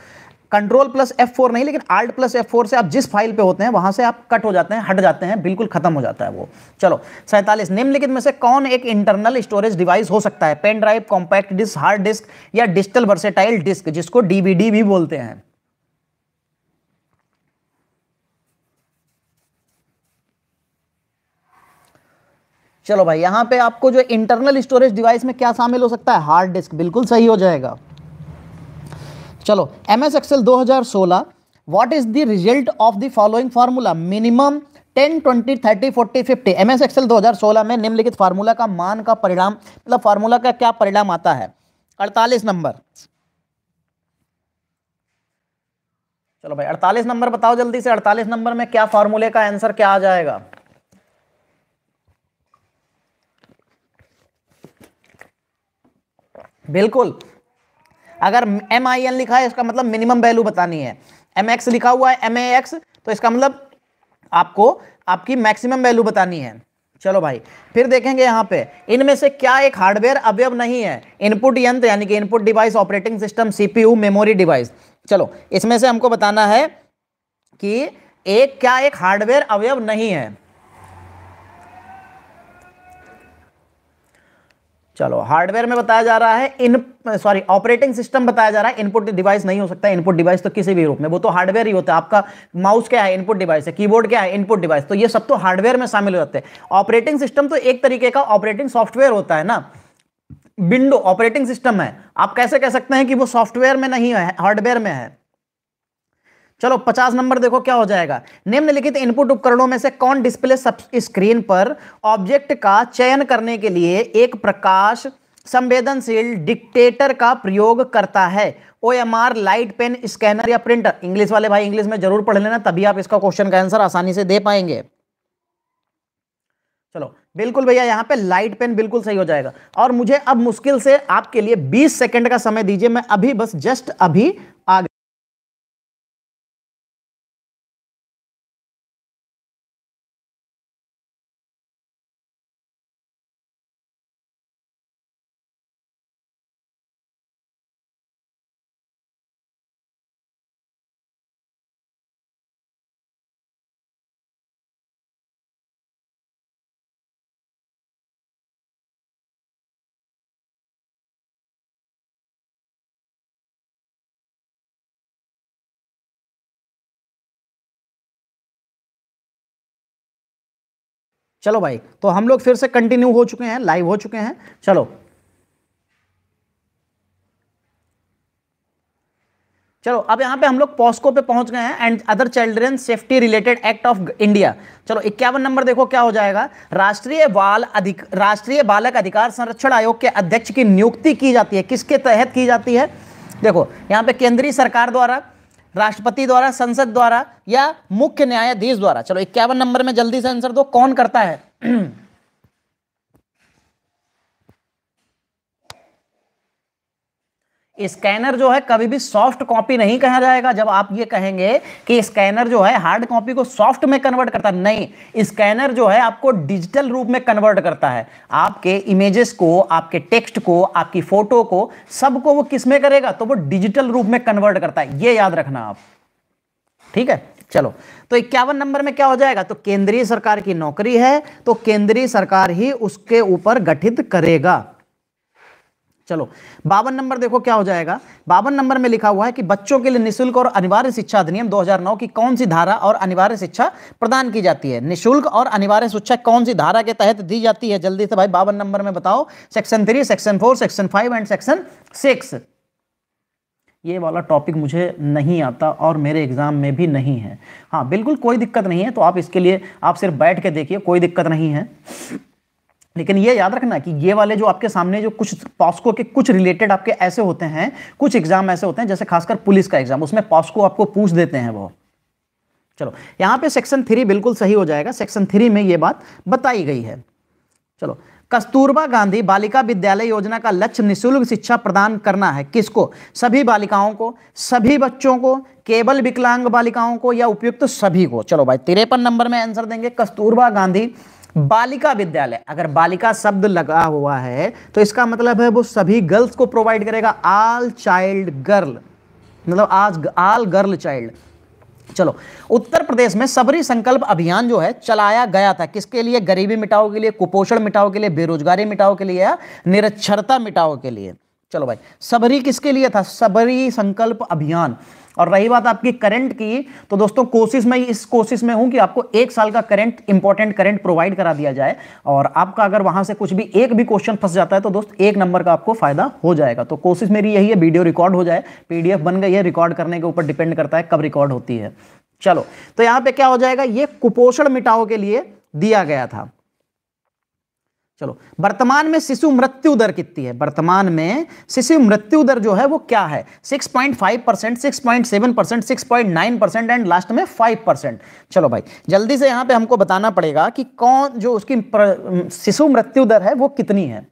control plus F four नहीं लेकिन आल्ट प्लस एफ फोर से आप जिस फाइल पे होते हैं वहां से आप कट हो जाते हैं हट जाते हैं बिल्कुल खत्म हो जाता है वो चलो सैंतालीस निम्नलिखित में से कौन एक इंटरनल स्टोरेज डिवाइस हो सकता है pen drive compact disc hard disk या डिजिटल वर्सेटाइल डिस्क जिसको डीबीडी भी बोलते हैं चलो भाई यहां पे आपको जो इंटरनल स्टोरेज डिवाइस में क्या शामिल हो सकता है हार्ड डिस्क बिल्कुल सही हो जाएगा चलो एम एस एक्सएल दो हजार what is the result of the following formula minimum 10, 20, 30, 40, 50 M S Excel में निम्नलिखित फार्मूला का मान का परिणाम मतलब फार्मूला का क्या परिणाम आता है 48 नंबर चलो भाई 48 नंबर बताओ जल्दी से 48 नंबर में क्या फार्मूले का आंसर क्या आ जाएगा बिल्कुल अगर एम आई एन लिखा है इसका मतलब मिनिमम वैल्यू बतानी है एम एक्स लिखा हुआ है एम ए एक्स तो इसका मतलब आपको आपकी मैक्सिमम वैल्यू बतानी है चलो भाई फिर देखेंगे यहाँ पे इनमें से क्या एक हार्डवेयर अवयव नहीं है इनपुट यंत्र यानी कि input device operating system CPU memory device चलो इसमें से हमको बताना है कि एक क्या एक हार्डवेयर अवयव नहीं है चलो हार्डवेयर में बताया जा रहा है इन सॉरी ऑपरेटिंग सिस्टम बताया जा रहा है इनपुट डिवाइस नहीं हो सकता इनपुट डिवाइस तो किसी भी रूप में वो तो हार्डवेयर ही होता है आपका माउस क्या है इनपुट डिवाइस है कीबोर्ड क्या है इनपुट डिवाइस तो ये सब तो हार्डवेयर में शामिल हो जाते हैं ऑपरेटिंग सिस्टम तो एक तरीके का ऑपरेटिंग सॉफ्टवेयर होता है ना विंडो ऑपरेटिंग सिस्टम है आप कैसे कह सकते हैं कि वो सॉफ्टवेयर में नहीं है हार्डवेयर में है चलो 50 नंबर देखो क्या हो जाएगा निम्नलिखित इनपुट उपकरणों में से कौन डिस्प्ले सब स्क्रीन पर ऑब्जेक्ट का चयन करने के लिए एक प्रकाश संवेदनशील डिक्टेटर का प्रयोग करता है O M R light pen scanner या प्रिंटर इंग्लिश वाले भाई इंग्लिश में जरूर पढ़ लेना तभी आप इसका क्वेश्चन का आंसर आसानी से दे पाएंगे चलो बिल्कुल भैया यहाँ पे लाइट पेन बिल्कुल सही हो जाएगा और मुझे अब मुश्किल से आपके लिए 20 सेकंड का समय दीजिए मैं अभी बस जस्ट अभी आ चलो भाई तो हम लोग फिर से कंटिन्यू हो चुके हैं लाइव हो चुके हैं चलो चलो अब यहां पे हम लोग पॉस्को पे पहुंच गए हैं and other children safety related act of India चलो इक्यावन नंबर देखो क्या हो जाएगा राष्ट्रीय बाल अधिक राष्ट्रीय बालक अधिकार संरक्षण आयोग के अध्यक्ष की नियुक्ति की जाती है किसके तहत की जाती है देखो यहां पे केंद्रीय सरकार द्वारा राष्ट्रपति द्वारा संसद द्वारा या मुख्य न्यायाधीश द्वारा चलो इक्यावन नंबर में जल्दी से आंसर दो कौन करता है <clears throat> स्कैनर जो है कभी भी सॉफ्ट कॉपी नहीं कहा जाएगा जब आप ये कहेंगे कि स्कैनर जो है हार्ड कॉपी को सॉफ्ट में कन्वर्ट करता है नहीं स्कैनर जो है आपको डिजिटल रूप में कन्वर्ट करता है आपके इमेजेस को आपके टेक्स्ट को आपकी फोटो को सबको वो किस में करेगा तो वो डिजिटल रूप में कन्वर्ट करता है ये याद रखना आप ठीक है चलो तो इक्यावन नंबर में क्या हो जाएगा तो केंद्रीय सरकार की नौकरी है तो केंद्रीय सरकार ही उसके ऊपर गठित करेगा चलो बावन नंबर देखो क्या हो जाएगा बावन नंबर में लिखा हुआ है कि बच्चों के लिए निःशुल्क और अनिवार्य शिक्षा अधिनियम 2009 की कौन सी धारा और अनिवार्य शिक्षा प्रदान की जाती है निःशुल्क और अनिवार्य शिक्षा कौन सी धारा के तहत दी जाती है जल्दी से भाई बावन नंबर में बताओ section three section four section five and section six ये वाला टॉपिक मुझे नहीं आता और मेरे एग्ज़ाम में भी नहीं है हाँ बिल्कुल कोई दिक्कत नहीं है तो आप इसके लिए आप सिर्फ बैठ के देखिए कोई दिक्कत नहीं है लेकिन ये याद रखना कि ये वाले जो आपके सामने जो कुछ पॉस्को के कुछ रिलेटेड आपके ऐसे होते हैं कुछ एग्जाम ऐसे होते हैं जैसे खासकर पुलिस का एग्जाम उसमें पॉस्को आपको पूछ देते हैं वो चलो यहां पे सेक्शन थ्री बिल्कुल सही हो जाएगा सेक्शन थ्री में ये बात बताई गई है चलो कस्तूरबा गांधी बालिका विद्यालय योजना का लक्ष्य निःशुल्क शिक्षा प्रदान करना है किसको सभी बालिकाओं को सभी बच्चों को केवल विकलांग बालिकाओं को या उपयुक्त तो सभी को चलो भाई तिरपन नंबर में आंसर देंगे कस्तूरबा गांधी बालिका विद्यालय अगर बालिका शब्द लगा हुआ है तो इसका मतलब है वो सभी गर्ल्स को प्रोवाइड करेगा आल चाइल्ड गर्ल मतलब आज आल गर्ल चाइल्ड चलो उत्तर प्रदेश में सबरी संकल्प अभियान जो है चलाया गया था किसके लिए गरीबी मिटाओ के लिए कुपोषण मिटाओ के लिए बेरोजगारी मिटाओ के लिए या निरक्षरता मिटाओ के लिए चलो भाई सबरी किसके लिए था सबरी संकल्प अभियान और रही बात आपकी करंट की तो दोस्तों कोशिश में इस कोशिश में हूं कि आपको एक साल का करंट इंपॉर्टेंट करंट प्रोवाइड करा दिया जाए और आपका अगर वहां से कुछ भी एक भी क्वेश्चन फंस जाता है तो दोस्त एक नंबर का आपको फायदा हो जाएगा तो कोशिश मेरी यही है वीडियो रिकॉर्ड हो जाए पीडीएफ बन गई है रिकॉर्ड करने के ऊपर डिपेंड करता है कब रिकॉर्ड होती है चलो तो यहां पर क्या हो जाएगा ये कुपोषण मिटाओ के लिए दिया गया था चलो वर्तमान में शिशु मृत्यु दर कितनी है वर्तमान में शिशु मृत्यु दर जो है वो क्या है 6.5 percent six point seven percent six point nine percent and last में 5 परसेंट चलो भाई जल्दी से यहां पे हमको बताना पड़ेगा कि कौन जो उसकी शिशु मृत्यु दर है वो कितनी है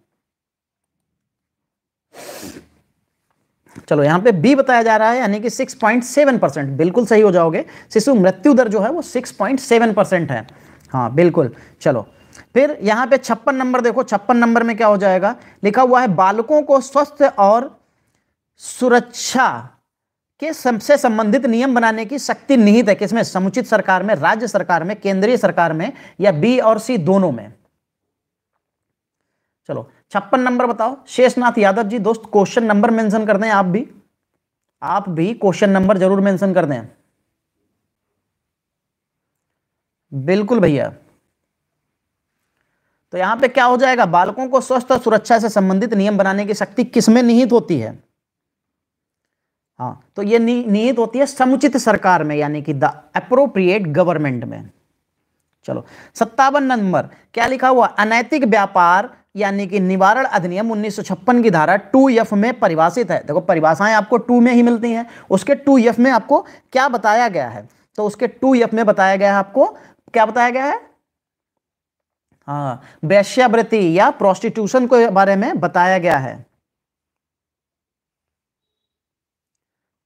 चलो यहां पे बी बताया जा रहा है यानी कि 6.7 परसेंट बिल्कुल सही हो जाओगे शिशु मृत्यु दर जो है वो 6.7 परसेंट है हाँ बिल्कुल चलो फिर यहाँ पे छप्पन नंबर देखो छप्पन नंबर में क्या हो जाएगा लिखा हुआ है बालकों को स्वस्थ और सुरक्षा के सबसे संबंधित नियम बनाने की शक्ति निहित है किसमें समुचित सरकार में राज्य सरकार में केंद्रीय सरकार में या बी और सी दोनों में चलो छप्पन नंबर बताओ शेषनाथ यादव जी दोस्त क्वेश्चन नंबर मेंशन कर दें आप भी आप भी क्वेश्चन नंबर जरूर मेंशन कर दें बिल्कुल भैया तो यहाँ पे क्या हो जाएगा बालकों को स्वस्थ और सुरक्षा से संबंधित नियम बनाने की शक्ति किसमें निहित होती है हाँ तो ये नि, निहित होती है समुचित सरकार में यानी कि द अप्रोप्रिएट गवर्नमेंट में चलो सत्तावन नंबर क्या लिखा हुआ अनैतिक व्यापार यानी कि निवारण अधिनियम उन्नीस की धारा टू एफ में परिभाषित है देखो परिभाषाएं आपको टू में ही मिलती हैं उसके टू एफ में आपको क्या बताया गया है तो उसके टू एफ में बताया गया है आपको क्या बताया गया है हाँ वैश्यावृत्ति या प्रोस्टिट्यूशन के बारे में बताया गया है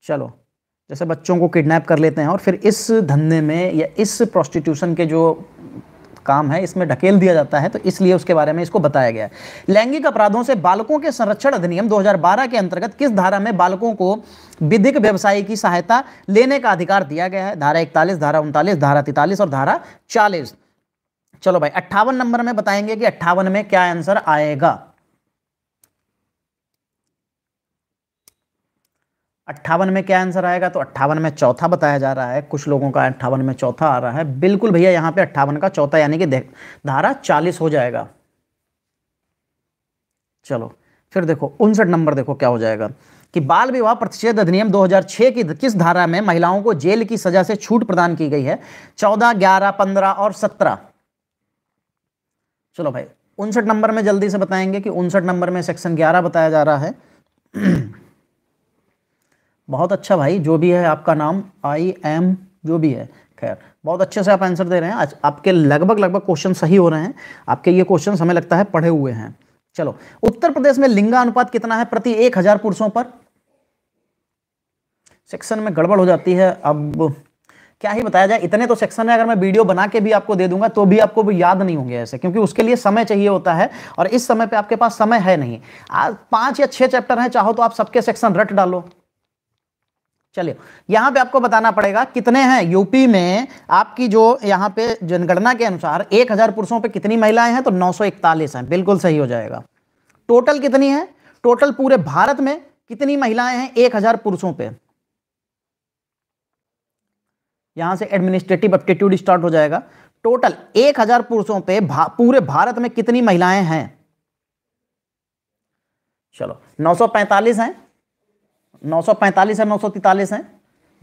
चलो जैसे बच्चों को किडनैप कर लेते हैं और फिर इस धंधे में या इस प्रोस्टिट्यूशन के जो काम है इसमें ढकेल दिया जाता है तो इसलिए उसके बारे में इसको बताया गया है लैंगिक अपराधों से बालकों के संरक्षण अधिनियम 2012 के अंतर्गत किस धारा में बालकों को विधिक व्यवसाय की सहायता लेने का अधिकार दिया गया है धारा इकतालीस धारा उनतालीस धारा तैतालीस और धारा चालीस चलो भाई अट्ठावन नंबर में बताएंगे कि अट्ठावन में क्या आंसर आएगा अट्ठावन में क्या आंसर आएगा तो अट्ठावन में चौथा बताया जा रहा है कुछ लोगों का अट्ठावन में चौथा आ रहा है बिल्कुल भैया यहां पे अट्ठावन का चौथा यानी कि धारा चालीस हो जाएगा चलो फिर देखो उनसठ नंबर देखो क्या हो जाएगा कि बाल विवाह प्रतिषेध अधिनियम 2006 की किस धारा में महिलाओं को जेल की सजा से छूट प्रदान की गई है चौदह ग्यारह पंद्रह और सत्रह चलो भाई उनसठ नंबर में जल्दी से बताएंगे कि उनसठ नंबर में सेक्शन ग्यारह बताया जा रहा है बहुत अच्छा भाई जो भी है आपका नाम आई एम जो भी है खैर बहुत अच्छे से आप आंसर दे रहे हैं आज आपके लगभग लगभग क्वेश्चन सही हो रहे हैं आपके ये क्वेश्चन हमें लगता है पढ़े हुए हैं चलो उत्तर प्रदेश में लिंगानुपात कितना है प्रति एक हजार पुरुषों पर सेक्शन में गड़बड़ हो जाती है अब क्या ही बताया जाए इतने तो सेक्शन है अगर मैं वीडियो बना के भी आपको दे दूंगा तो भी आपको भी याद नहीं होंगे ऐसे क्योंकि उसके लिए समय चाहिए होता है और इस समय पे आपके पास समय है नहीं आज पांच या छह चैप्टर हैं चाहो तो आप सबके सेक्शन रट डालो चलिए यहां पे आपको बताना पड़ेगा कितने हैं यूपी में आपकी जो यहाँ पे जनगणना के अनुसार एक पुरुषों पर कितनी महिलाएं हैं तो नौ सौ बिल्कुल सही हो जाएगा टोटल कितनी है टोटल पूरे भारत में कितनी महिलाएं हैं एक पुरुषों पर यहां से एडमिनिस्ट्रेटिव एप्टीट्यूड स्टार्ट हो जाएगा टोटल एक हजार पुरुषों पे भा, पूरे भारत में कितनी महिलाएं हैं चलो 945 हैं 945 है 943 हैं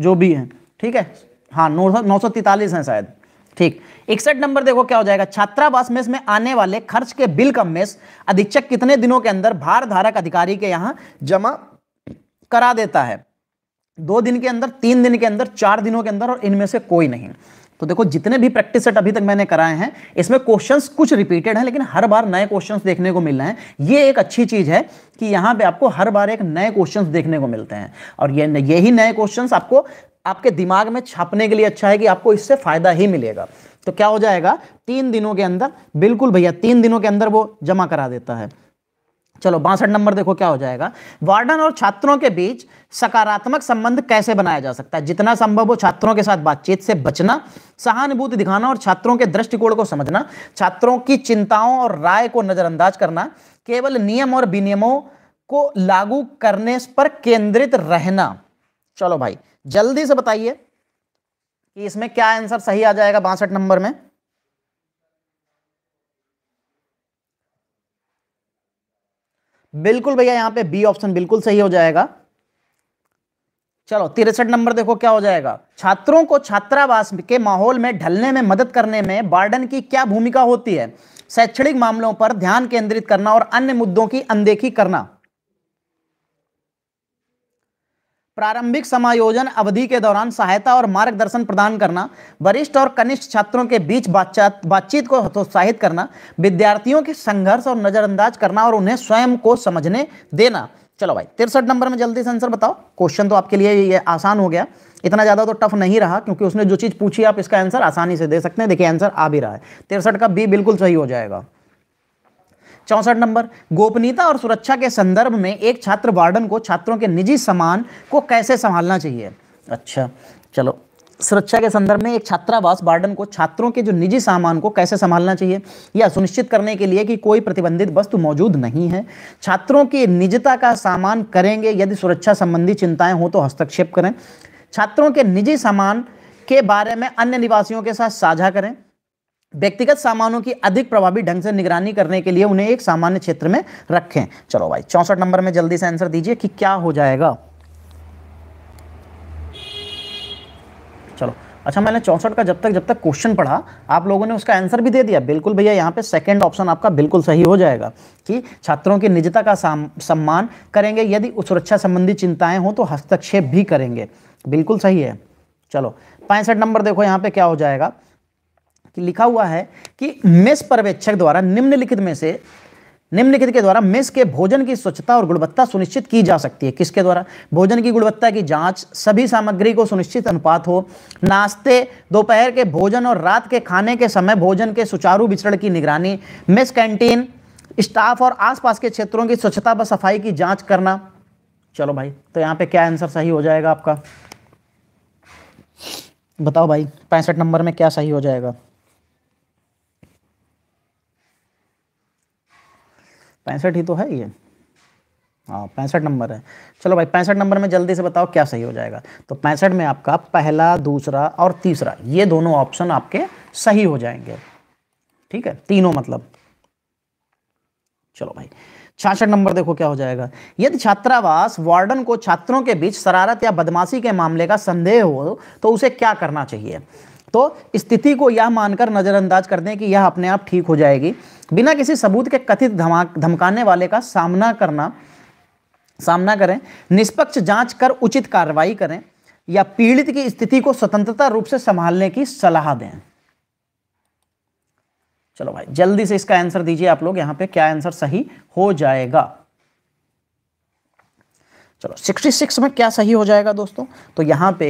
जो भी हैं ठीक है हाँ नौ नौ हैं शायद ठीक इकसठ नंबर देखो क्या हो जाएगा छात्रावास मेस में आने वाले खर्च के बिल का मेस अधीक्षक कितने दिनों के अंदर भारधारक अधिकारी के यहां जमा करा देता है दो दिन के अंदर तीन दिन के अंदर चार दिनों के अंदर और इनमें से कोई नहीं तो देखो जितने भी प्रैक्टिस सेट अभी तक मैंने कराए हैं इसमें क्वेश्चंस कुछ रिपीटेड हैं लेकिन हर बार नए क्वेश्चंस देखने को मिल रहे हैं ये एक अच्छी चीज़ है कि यहाँ पे आपको हर बार एक नए क्वेश्चंस देखने को मिलते हैं और ये यही नए क्वेश्चंस आपको आपके दिमाग में छापने के लिए अच्छा है कि आपको इससे फ़ायदा ही मिलेगा तो क्या हो जाएगा तीन दिनों के अंदर बिल्कुल भैया तीन दिनों के अंदर वो जमा करा देता है चलो बासठ नंबर देखो क्या हो जाएगा वार्डन और छात्रों के बीच सकारात्मक संबंध कैसे बनाया जा सकता है जितना संभव हो छात्रों के साथ बातचीत से बचना सहानुभूति दिखाना और छात्रों के दृष्टिकोण को समझना छात्रों की चिंताओं और राय को नजरअंदाज करना केवल नियम और विनियमों को लागू करने पर केंद्रित रहना चलो भाई जल्दी से बताइए कि इसमें क्या आंसर सही आ जाएगा बासठ नंबर में बिल्कुल भैया यहां पे बी ऑप्शन बिल्कुल सही हो जाएगा चलो तिरसठ नंबर देखो क्या हो जाएगा छात्रों को छात्रावास के माहौल में ढलने में मदद करने में बार्डन की क्या भूमिका होती है शैक्षणिक मामलों पर ध्यान केंद्रित करना और अन्य मुद्दों की अनदेखी करना प्रारंभिक समायोजन अवधि के दौरान सहायता और मार्गदर्शन प्रदान करना वरिष्ठ और कनिष्ठ छात्रों के बीच बातचीत बातचीत को हतोत्साहित करना विद्यार्थियों के संघर्ष और नज़रअंदाज करना और उन्हें स्वयं को समझने देना चलो भाई तिरसठ नंबर में जल्दी से आंसर बताओ क्वेश्चन तो आपके लिए ये आसान हो गया इतना ज़्यादा तो टफ नहीं रहा क्योंकि उसने जो चीज़ पूछी आप इसका आंसर आसानी से दे सकते हैं देखिए आंसर आ भी रहा है तिरसठ का बी बिल्कुल सही हो जाएगा चौंसठ नंबर गोपनीयता और सुरक्षा के संदर्भ में एक छात्र वार्डन को छात्रों के निजी सामान को कैसे संभालना चाहिए अच्छा चलो सुरक्षा के संदर्भ में एक छात्रावास वार्डन को छात्रों के जो निजी सामान को कैसे संभालना चाहिए यह सुनिश्चित करने के लिए कि कोई प्रतिबंधित वस्तु मौजूद नहीं है छात्रों की निजता का सामान करेंगे यदि सुरक्षा संबंधी चिंताएं हो तो हस्तक्षेप करें छात्रों के निजी सामान के बारे में अन्य निवासियों के साथ साझा करें व्यक्तिगत सामानों की अधिक प्रभावी ढंग से निगरानी करने के लिए उन्हें एक सामान्य क्षेत्र में रखें चलो भाई चौंसठ नंबर में जल्दी से आंसर दीजिए कि क्या हो जाएगा चलो अच्छा मैंने चौंसठ का जब तक जब तक क्वेश्चन पढ़ा आप लोगों ने उसका आंसर भी दे दिया बिल्कुल भैया यहाँ पे सेकंड ऑप्शन आपका बिल्कुल सही हो जाएगा कि छात्रों की निजता का सम्मान करेंगे यदि सुरक्षा संबंधी चिंताएं हो तो हस्तक्षेप भी करेंगे बिल्कुल सही है चलो पैंसठ नंबर देखो यहाँ पे क्या हो जाएगा कि लिखा हुआ है कि मेस पर्यवेक्षक द्वारा निम्नलिखित में से निम्नलिखित के द्वारा मेस के भोजन की स्वच्छता और गुणवत्ता सुनिश्चित की जा सकती है किसके द्वारा भोजन की गुणवत्ता की जांच सभी सामग्री को सुनिश्चित अनुपात हो नाश्ते दोपहर के भोजन और रात के खाने के समय भोजन के सुचारू विचरण की निगरानी मेस कैंटीन स्टाफ और आसपास के क्षेत्रों की स्वच्छता व सफाई की जांच करना चलो भाई तो यहाँ पे क्या आंसर सही हो जाएगा आपका बताओ भाई पैंसठ नंबर में क्या सही हो जाएगा पैंसठ ही तो है ये हाँ पैंसठ नंबर है चलो भाई पैंसठ नंबर में जल्दी से बताओ क्या सही हो जाएगा तो पैंसठ में आपका पहला दूसरा और तीसरा ये दोनों ऑप्शन आपके सही हो जाएंगे ठीक है तीनों मतलब चलो भाई छाछठ नंबर देखो क्या हो जाएगा यदि छात्रावास वार्डन को छात्रों के बीच शरारत या बदमाशी के मामले का संदेह हो तो उसे क्या करना चाहिए तो स्थिति को यह मानकर नज़रअंदाज कर दें कि यह अपने आप ठीक हो जाएगी बिना किसी सबूत के कथित धमकाने वाले का सामना करना सामना करें निष्पक्ष जांच कर उचित कार्रवाई करें या पीड़ित की स्थिति को स्वतंत्रता रूप से संभालने की सलाह दें चलो भाई जल्दी से इसका आंसर दीजिए आप लोग यहां पे क्या आंसर सही हो जाएगा चलो 66 में क्या सही हो जाएगा दोस्तों तो यहाँ पे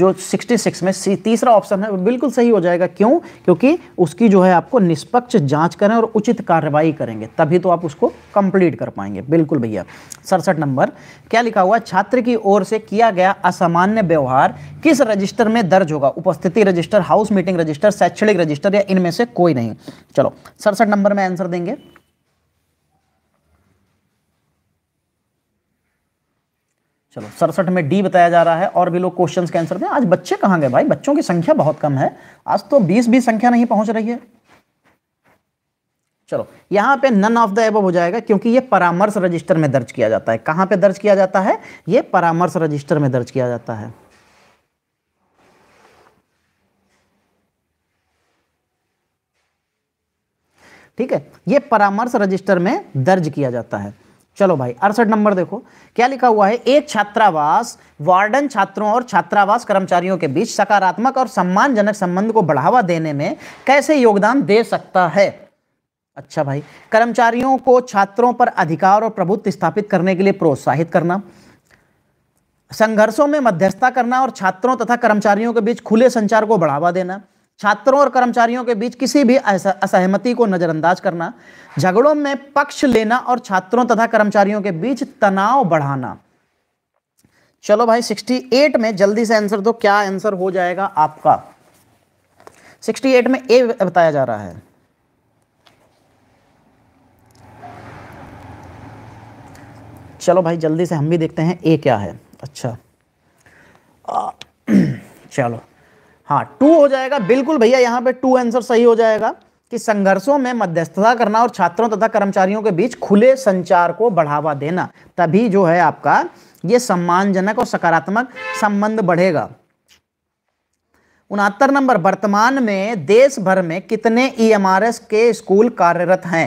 जो 66 में सी तीसरा ऑप्शन है वो बिल्कुल सही हो जाएगा क्यों क्योंकि उसकी जो है आपको निष्पक्ष जांच करें और उचित कार्रवाई करेंगे तभी तो आप उसको कंप्लीट कर पाएंगे बिल्कुल भैया सड़सठ नंबर क्या लिखा हुआ है छात्र की ओर से किया गया असामान्य व्यवहार किस रजिस्टर में दर्ज होगा उपस्थिति रजिस्टर हाउस मीटिंग रजिस्टर शैक्षणिक रजिस्टर या इनमें से कोई नहीं चलो सड़सठ नंबर में आंसर देंगे चलो सड़सठ में डी बताया जा रहा है और भी लोग क्वेश्चंस के आंसर दें आज बच्चे कहाँ गए भाई बच्चों की संख्या बहुत कम है आज तो बीस भी संख्या नहीं पहुंच रही है चलो यहां पे नन ऑफ द एब हो जाएगा क्योंकि ये परामर्श रजिस्टर में दर्ज किया जाता है कहां पे दर्ज किया जाता है ये परामर्श रजिस्टर में दर्ज किया जाता है ठीक है ये परामर्श रजिस्टर में दर्ज किया जाता है चलो भाई अड़सठ नंबर देखो क्या लिखा हुआ है एक छात्रावास वार्डन छात्रों और छात्रावास कर्मचारियों के बीच सकारात्मक और सम्मानजनक संबंध को बढ़ावा देने में कैसे योगदान दे सकता है अच्छा भाई कर्मचारियों को छात्रों पर अधिकार और प्रभुत्व स्थापित करने के लिए प्रोत्साहित करना संघर्षों में मध्यस्थता करना और छात्रों तथा कर्मचारियों के बीच खुले संचार को बढ़ावा देना छात्रों और कर्मचारियों के बीच किसी भी असहमति को नज़रअंदाज करना झगड़ों में पक्ष लेना और छात्रों तथा कर्मचारियों के बीच तनाव बढ़ाना चलो भाई 68 में जल्दी से आंसर दो क्या आंसर हो जाएगा आपका 68 में ए बताया जा रहा है चलो भाई जल्दी से हम भी देखते हैं ए क्या है अच्छा <clears throat> चलो हाँ टू हो जाएगा बिल्कुल भैया यहाँ पे टू आंसर सही हो जाएगा कि संघर्षों में मध्यस्थता करना और छात्रों तथा कर्मचारियों के बीच खुले संचार को बढ़ावा देना तभी जो है आपका ये सम्मानजनक और सकारात्मक संबंध बढ़ेगा उनहत्तर नंबर वर्तमान में देश भर में कितने ई e के स्कूल कार्यरत हैं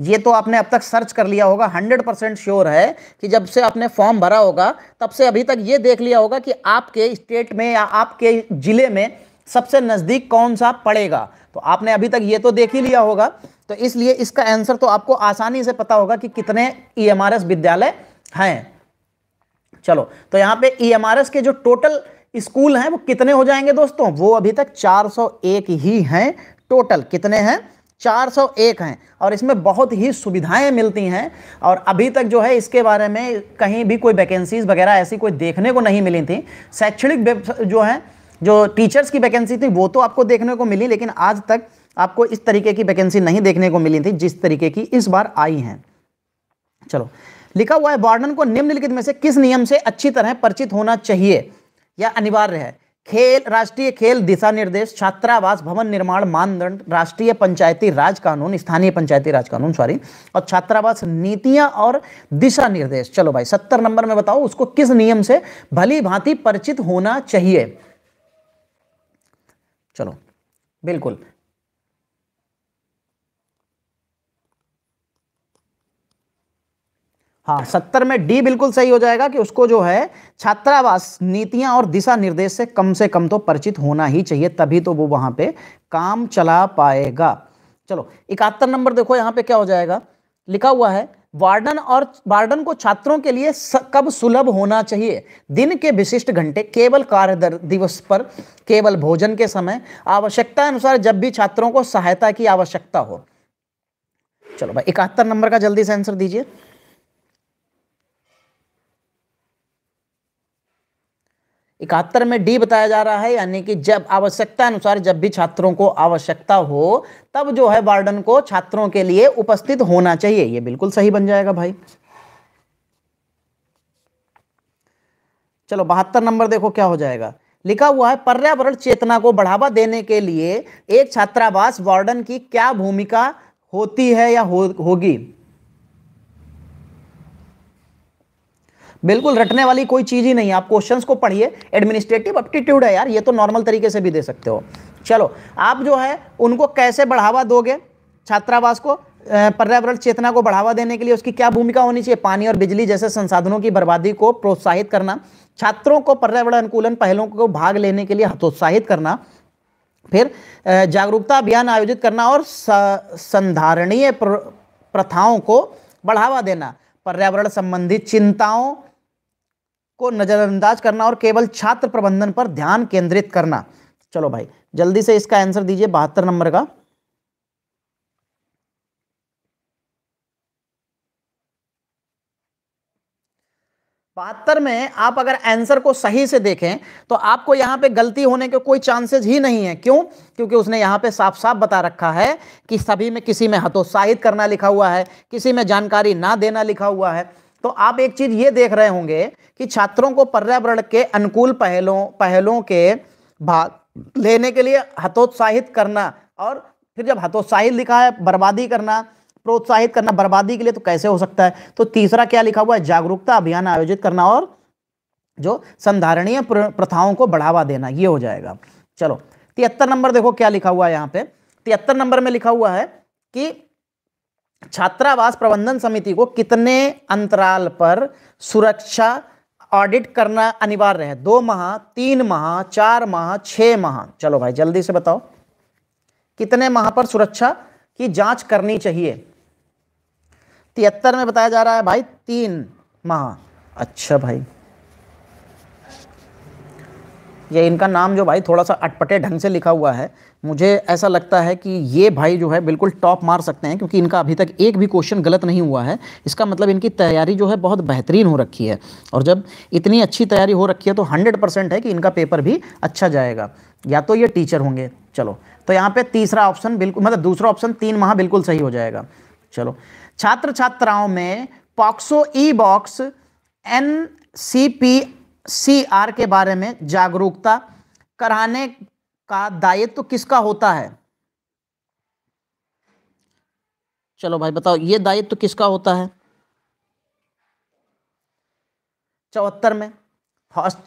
ये तो आपने अब तक सर्च कर लिया होगा 100 परसेंट श्योर है कि जब से आपने फॉर्म भरा होगा तब से अभी तक ये देख लिया होगा कि आपके स्टेट में या आपके ज़िले में सबसे नज़दीक कौन सा पड़ेगा तो आपने अभी तक ये तो देख ही लिया होगा तो इसलिए इसका आंसर तो आपको आसानी से पता होगा कि कितने ई e विद्यालय हैं चलो तो यहाँ पे ई e के जो टोटल स्कूल हैं वो कितने हो जाएंगे दोस्तों वो अभी तक 401 ही हैं टोटल कितने हैं 401 हैं और इसमें बहुत ही सुविधाएं मिलती हैं और अभी तक जो है इसके बारे में कहीं भी कोई वैकेंसीज़ वगैरह ऐसी कोई देखने को नहीं मिली थी शैक्षणिक जो है जो टीचर्स की वैकेंसी थी वो तो आपको देखने को मिली लेकिन आज तक आपको इस तरीके की वैकेंसी नहीं देखने को मिली थी जिस तरीके की इस बार आई हैं चलो लिखा हुआ है वार्डन को निम्नलिखित में से किस नियम से अच्छी तरह परिचित होना चाहिए या अनिवार्य है खेल राष्ट्रीय खेल दिशा निर्देश छात्रावास भवन निर्माण मानदंड राष्ट्रीय पंचायती राज कानून स्थानीय पंचायती राज कानून सॉरी और छात्रावास नीतियां और दिशा निर्देश चलो भाई सत्तर नंबर में बताओ उसको किस नियम से भली भांति परिचित होना चाहिए चलो बिल्कुल हाँ सत्तर में डी बिल्कुल सही हो जाएगा कि उसको जो है छात्रावास नीतियां और दिशा निर्देश से कम से कम तो परिचित होना ही चाहिए तभी तो वो वहां पे काम चला पाएगा चलो इकहत्तर नंबर देखो यहाँ पे क्या हो जाएगा लिखा हुआ है वार्डन और वार्डन को छात्रों के लिए कब सुलभ होना चाहिए दिन के विशिष्ट घंटे केवल कार्य दिवस पर केवल भोजन के समय आवश्यकता अनुसार जब भी छात्रों को सहायता की आवश्यकता हो चलो भाई इकहत्तर नंबर का जल्दी से आंसर दीजिए इकहत्तर में डी बताया जा रहा है यानी कि जब आवश्यकता अनुसार जब भी छात्रों को आवश्यकता हो तब जो है वार्डन को छात्रों के लिए उपस्थित होना चाहिए ये बिल्कुल सही बन जाएगा भाई चलो बहत्तर नंबर देखो क्या हो जाएगा लिखा हुआ है पर्यावरण चेतना को बढ़ावा देने के लिए एक छात्रावास वार्डन की क्या भूमिका होती है या हो, होगी बिल्कुल रटने वाली कोई चीज़ ही नहीं आप क्वेश्चन को पढ़िए एडमिनिस्ट्रेटिव एप्टीट्यूड है यार ये तो नॉर्मल तरीके से भी दे सकते हो चलो आप जो है उनको कैसे बढ़ावा दोगे छात्रावास को पर्यावरण चेतना को बढ़ावा देने के लिए उसकी क्या भूमिका होनी चाहिए पानी और बिजली जैसे संसाधनों की बर्बादी को प्रोत्साहित करना छात्रों को पर्यावरण अनुकूलन पहलों को भाग लेने के लिए हतोत्साहित करना फिर जागरूकता अभियान आयोजित करना और संधारणीय प्रथाओं को बढ़ावा देना पर्यावरण संबंधी चिंताओं को नज़रअंदाज करना और केवल छात्र प्रबंधन पर ध्यान केंद्रित करना चलो भाई जल्दी से इसका आंसर दीजिए बहत्तर नंबर का बहत्तर में आप अगर आंसर को सही से देखें तो आपको यहां पे गलती होने के कोई चांसेस ही नहीं है क्यों क्योंकि उसने यहां पे साफ साफ बता रखा है कि सभी में किसी में हतोत्साहित करना लिखा हुआ है किसी में जानकारी ना देना लिखा हुआ है तो आप एक चीज ये देख रहे होंगे कि छात्रों को पर्यावरण के अनुकूल पहलों पहलों के भाग लेने के लिए हतोत्साहित करना और फिर जब हतोत्साहित लिखा है बर्बादी करना प्रोत्साहित करना बर्बादी के लिए तो कैसे हो सकता है तो तीसरा क्या लिखा हुआ है जागरूकता अभियान आयोजित करना और जो संधारणीय प्रथाओं को बढ़ावा देना ये हो जाएगा चलो तिहत्तर नंबर देखो क्या लिखा हुआ है यहाँ पे तिहत्तर नंबर में लिखा हुआ है कि छात्रावास प्रबंधन समिति को कितने अंतराल पर सुरक्षा ऑडिट करना अनिवार्य है दो माह तीन माह चार माह छ माह चलो भाई जल्दी से बताओ कितने माह पर सुरक्षा की जांच करनी चाहिए तिहत्तर में बताया जा रहा है भाई तीन माह अच्छा भाई ये इनका नाम जो भाई थोड़ा सा अटपटे ढंग से लिखा हुआ है मुझे ऐसा लगता है कि ये भाई जो है बिल्कुल टॉप मार सकते हैं क्योंकि इनका अभी तक एक भी क्वेश्चन गलत नहीं हुआ है इसका मतलब इनकी तैयारी जो है बहुत बेहतरीन हो रखी है और जब इतनी अच्छी तैयारी हो रखी है तो हंड्रेड परसेंट है कि इनका पेपर भी अच्छा जाएगा या तो ये टीचर होंगे चलो तो यहाँ पे तीसरा ऑप्शन बिल्कुल मतलब दूसरा ऑप्शन तीन माह बिल्कुल सही हो जाएगा चलो छात्र छात्राओं में POCSO E box N C P C R के बारे में जागरूकता कराने का दायित्व तो किसका होता है चलो भाई बताओ ये दायित्व तो किसका होता है चौहत्तर में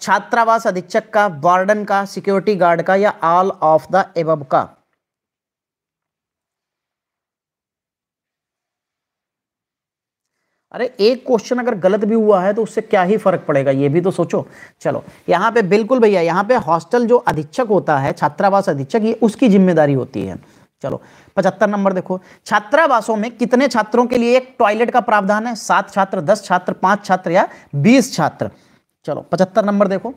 छात्रावास अधीक्षक का वार्डन का सिक्योरिटी गार्ड का या ऑल ऑफ द एब का अरे एक क्वेश्चन अगर गलत भी हुआ है तो उससे क्या ही फर्क पड़ेगा ये भी तो सोचो चलो यहाँ पे बिल्कुल भैया यहाँ पे हॉस्टल जो अधीक्षक होता है छात्रावास अधीक्षक ये उसकी जिम्मेदारी होती है चलो पचहत्तर नंबर देखो छात्रावासों में कितने छात्रों के लिए एक टॉयलेट का प्रावधान है सात छात्र दस छात्र पांच छात्र या बीस छात्र चलो पचहत्तर नंबर देखो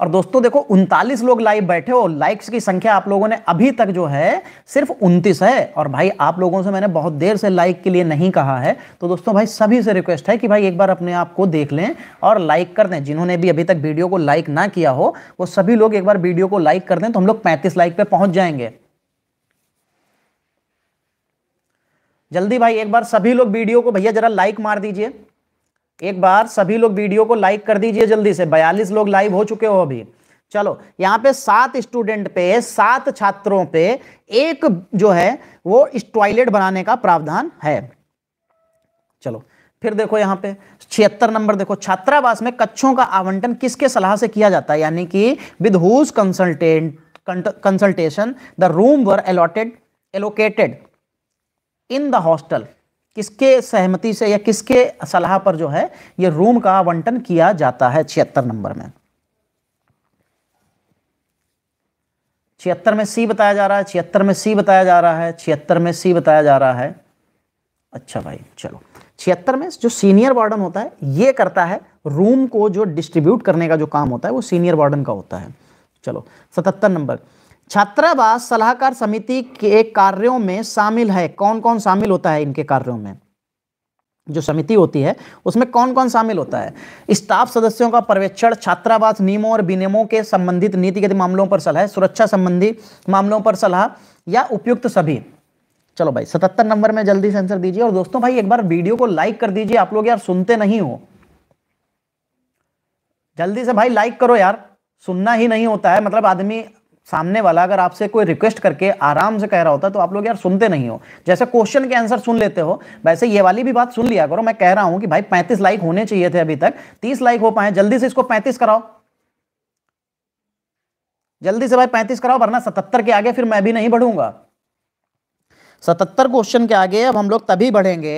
और दोस्तों देखो उनतालीस लोग लाइव बैठे हो लाइक्स की संख्या आप लोगों ने अभी तक जो है सिर्फ उनतीस है और भाई आप लोगों से मैंने बहुत देर से लाइक के लिए नहीं कहा है तो दोस्तों भाई सभी से रिक्वेस्ट है कि भाई एक बार अपने आप को देख लें और लाइक कर दें जिन्होंने भी अभी तक वीडियो को लाइक ना किया हो वो सभी लोग एक बार वीडियो को लाइक कर दें तो हम लोग पैंतीस लाइक पर पहुंच जाएंगे जल्दी भाई एक बार सभी लोग वीडियो को भैया जरा लाइक मार दीजिए एक बार सभी लोग वीडियो को लाइक कर दीजिए जल्दी से बयालीस लोग लाइव हो चुके हो अभी चलो यहाँ पे सात स्टूडेंट पे सात छात्रों पे एक जो है वो टॉयलेट बनाने का प्रावधान है चलो फिर देखो यहाँ पे छिहत्तर नंबर देखो छात्रावास में कच्छों का आवंटन किसके सलाह से किया जाता है यानी कि with whose consultant consultation the room were allotted allocated in the hostel किसके सहमति से या किसके सलाह पर जो है ये रूम का आवंटन किया जाता है छिहत्तर नंबर में छिहत्तर में सी बताया जा रहा है छिहत्तर में सी बताया जा रहा है छिहत्तर में सी बताया जा रहा है अच्छा भाई चलो छिहत्तर में जो सीनियर वार्डन होता है ये करता है रूम को जो डिस्ट्रीब्यूट करने का जो काम होता है वो सीनियर वार्डन का होता है चलो सतहत्तर नंबर छात्रावास सलाहकार समिति के कार्यों में शामिल है कौन कौन शामिल होता है इनके कार्यों में जो समिति होती है उसमें कौन कौन शामिल होता है स्टाफ सदस्यों का पर्यवेक्षण छात्रावास नियमों और विनियमों के संबंधित नीतिगत मामलों पर सलाह सुरक्षा संबंधी मामलों पर सलाह या उपयुक्त सभी चलो भाई सतहत्तर नंबर में जल्दी से आंसर दीजिए और दोस्तों भाई एक बार वीडियो को लाइक कर दीजिए आप लोग यार सुनते नहीं हो जल्दी से भाई लाइक करो यार सुनना ही नहीं होता है मतलब आदमी सामने वाला अगर आपसे कोई रिक्वेस्ट करके आराम से कह रहा होता तो आप लोग यार सुनते नहीं हो जैसे क्वेश्चन के आंसर सुन लेते हो वैसे ये वाली भी बात सुन लिया करो मैं कह रहा हूं कि भाई 35 लाइक होने चाहिए थे अभी तक 30 लाइक हो पाए जल्दी से इसको 35 कराओ जल्दी से भाई 35 कराओ वरना 77 के आगे फिर मैं भी नहीं बढ़ूंगा सतहत्तर क्वेश्चन के आगे अब हम लोग तभी बढ़ेंगे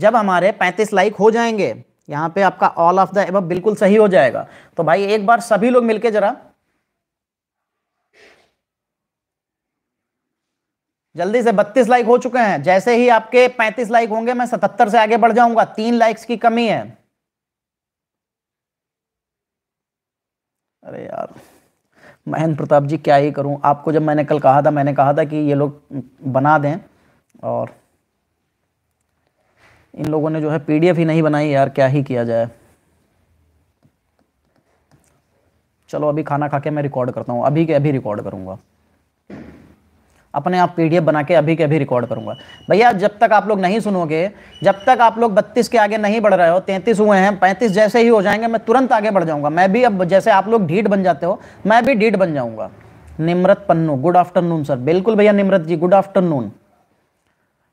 जब हमारे पैंतीस लाइक हो जाएंगे यहाँ पे आपका ऑल ऑफ द एब बिल्कुल सही हो जाएगा तो भाई एक बार सभी लोग मिलके जरा जल्दी से 32 लाइक हो चुके हैं जैसे ही आपके 35 लाइक होंगे मैं 77 से आगे बढ़ जाऊंगा तीन लाइक्स की कमी है अरे यार महेंद्र प्रताप जी क्या ही करूं आपको जब मैंने कल कहा था मैंने कहा था कि ये लोग बना दें और इन लोगों ने जो है पीडीएफ ही नहीं बनाई यार क्या ही किया जाए चलो अभी खाना खा के मैं रिकॉर्ड करता हूँ अभी के अभी रिकॉर्ड करूँगा अपने आप पी बना के अभी के अभी रिकॉर्ड करूंगा भैया जब तक आप लोग नहीं सुनोगे जब तक आप लोग बत्तीस के आगे नहीं बढ़ रहे हो तैंतीस हुए हैं पैंतीस जैसे ही हो जाएंगे मैं तुरंत आगे बढ़ जाऊंगा मैं भी अब जैसे आप लोग ढीट बन जाते हो मैं भी ढीट बन जाऊंगा Nimrat Pannu good afternoon sir बिल्कुल भैया निमरत जी गुड आफ्टरनून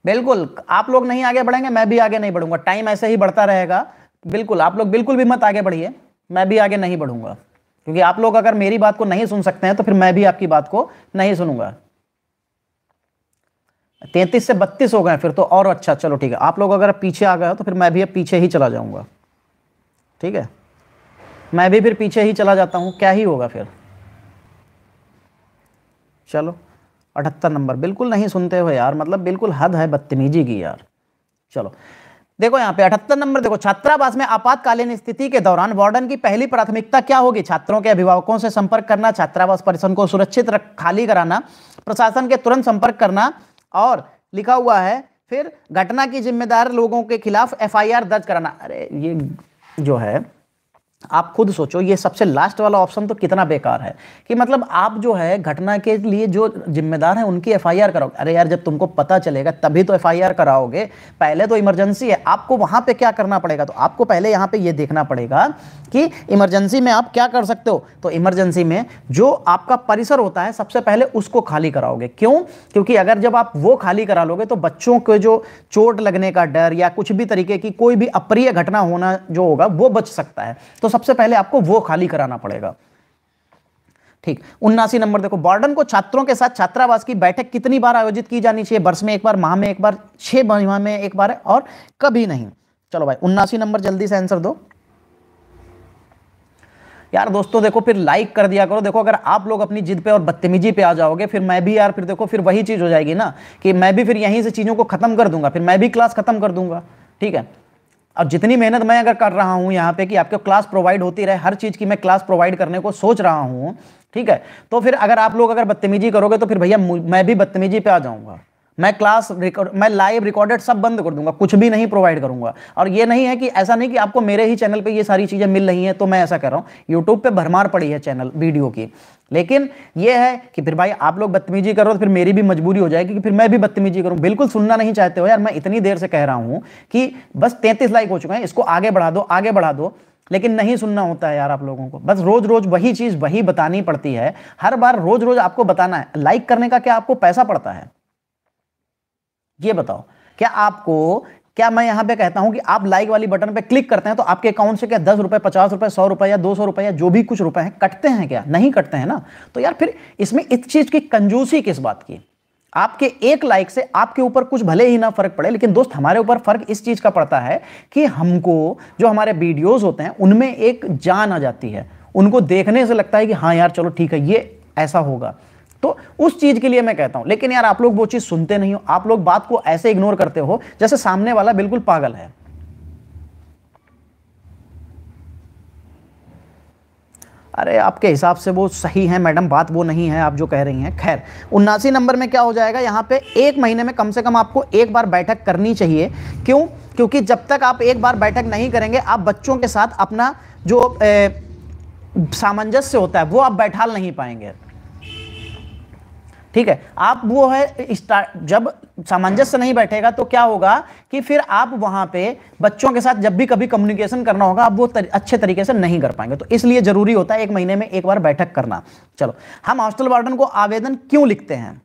बिल्कुल आप लोग नहीं आगे बढ़ेंगे मैं भी आगे नहीं बढ़ूंगा टाइम ऐसे ही बढ़ता रहेगा बिल्कुल आप लोग बिल्कुल भी मत आगे बढ़िए मैं भी आगे नहीं बढ़ूंगा क्योंकि आप लोग अगर मेरी बात को नहीं सुन सकते हैं तो फिर मैं भी आपकी बात को नहीं सुनूंगा तैंतीस से बत्तीस हो गए फिर तो और अच्छा चलो ठीक है आप लोग अगर पीछे आ गए हो तो फिर मैं भी अब पीछे ही चला जाऊंगा ठीक है मैं भी फिर पीछे ही चला जाता हूँ क्या ही होगा फिर चलो अठहत्तर नंबर बिल्कुल नहीं सुनते हो यार मतलब बिल्कुल हद है बदतमीजी की यार चलो देखो यहाँ पे अठहत्तर नंबर देखो छात्रावास में आपातकालीन स्थिति के दौरान वार्डन की पहली प्राथमिकता क्या होगी छात्रों के अभिभावकों से संपर्क करना छात्रावास परिसर को सुरक्षित रख खाली कराना प्रशासन के तुरंत संपर्क करना और लिखा हुआ है फिर घटना की जिम्मेदार लोगों के खिलाफ एफआईआर दर्ज कराना अरे ये जो है आप खुद सोचो ये सबसे लास्ट वाला ऑप्शन तो कितना बेकार है कि मतलब आप जो है घटना के लिए जो जिम्मेदार हैं उनकी एफआईआर कराओगे अरे यार जब तुमको पता चलेगा तभी तो एफआईआर कराओगे पहले तो इमरजेंसी है आपको वहां पे क्या करना पड़ेगा तो आपको पहले यहां पे ये देखना पड़ेगा कि इमरजेंसी में आप क्या कर सकते हो तो इमरजेंसी में जो आपका परिसर होता है सबसे पहले उसको खाली कराओगे क्यों क्योंकि अगर जब आप वो खाली करा लोगे तो बच्चों के जो चोट लगने का डर या कुछ भी तरीके की कोई भी अप्रिय घटना होना जो होगा वो बच सकता है तो तो सबसे पहले आपको वो खाली कराना पड़ेगा ठीक उन्नासी नंबर देखो बॉर्डन को छात्रों के साथ छात्रावास की बैठक कितनी बार आयोजित की जानी चाहिए वर्ष में एक बार माह में एक बार छह माह में एक बार और कभी नहीं चलो भाई उन्नासी नंबर जल्दी से आंसर दो यार दोस्तों देखो फिर लाइक कर दिया करो देखो अगर आप लोग अपनी जिद पे और बदतमीजी पे आ जाओगे फिर मैं भी यार फिर देखो फिर वही चीज़ हो जाएगी ना कि मैं भी फिर यहीं से चीज़ों को ख़त्म कर दूंगा फिर मैं भी क्लास ख़त्म कर दूंगा ठीक है अब जितनी मेहनत मैं अगर कर रहा हूँ यहाँ पे कि आपको क्लास प्रोवाइड होती रहे हर चीज़ की मैं क्लास प्रोवाइड करने को सोच रहा हूँ ठीक है तो फिर अगर आप लोग अगर बदतमीजी करोगे तो फिर भैया मैं भी बदतमीजी पे आ जाऊँगा मैं क्लास रिकॉर्ड मैं लाइव रिकॉर्डेड सब बंद कर दूंगा कुछ भी नहीं प्रोवाइड करूंगा और ये नहीं है कि ऐसा नहीं कि आपको मेरे ही चैनल पे ये सारी चीज़ें मिल रही हैं तो मैं ऐसा कर रहा हूँ यूट्यूब पे भरमार पड़ी है चैनल वीडियो की लेकिन ये है कि फिर भाई आप लोग बदतमीजी करो तो फिर मेरी भी मजबूरी हो जाएगी कि फिर मैं भी बदतमीजी करूँ बिल्कुल सुनना नहीं चाहते हो यार मैं इतनी देर से कह रहा हूँ कि बस तैंतीस लाइक हो चुके हैं इसको आगे बढ़ा दो आगे बढ़ा दो लेकिन नहीं सुनना होता है यार आप लोगों को बस रोज रोज वही चीज़ वही बतानी पड़ती है हर बार रोज रोज आपको बताना है लाइक करने का क्या आपको पैसा पड़ता है ये बताओ क्या आपको क्या मैं यहां पे कहता हूं कि आप लाइक वाली बटन पे क्लिक करते हैं तो आपके अकाउंट से क्या दस रुपए पचास रुपए सौ रुपए या दो सौ रुपए या जो भी कुछ रुपए हैं कटते हैं क्या नहीं कटते हैं ना तो यार फिर इसमें इस चीज़ की कंजूसी किस बात की आपके एक लाइक से आपके ऊपर कुछ भले ही ना फर्क पड़े लेकिन दोस्त हमारे ऊपर फर्क इस चीज़ का पड़ता है कि हमको जो हमारे वीडियोज़ होते हैं उनमें एक जान आ जाती है उनको देखने से लगता है कि हाँ यार चलो ठीक है ये ऐसा होगा तो उस चीज के लिए मैं कहता हूं लेकिन यार आप लोग वो चीज सुनते नहीं हो आप लोग बात को ऐसे इग्नोर करते हो जैसे सामने वाला बिल्कुल पागल है अरे आपके हिसाब से वो सही है मैडम बात वो नहीं है आप जो कह रही हैं खैर उन्नासी नंबर में क्या हो जाएगा यहाँ पे एक महीने में कम से कम आपको एक बार बैठक करनी चाहिए क्यों क्योंकि जब तक आप एक बार बैठक नहीं करेंगे आप बच्चों के साथ अपना जो सामंजस्य होता है वो आप बैठा नहीं पाएंगे ठीक है आप वो है जब सामंजस्य नहीं बैठेगा तो क्या होगा कि फिर आप वहां पे बच्चों के साथ जब भी कभी कम्युनिकेशन करना होगा आप वो तर, अच्छे तरीके से नहीं कर पाएंगे तो इसलिए जरूरी होता है एक महीने में एक बार बैठक करना चलो हम हॉस्टल वार्डन को आवेदन क्यों लिखते हैं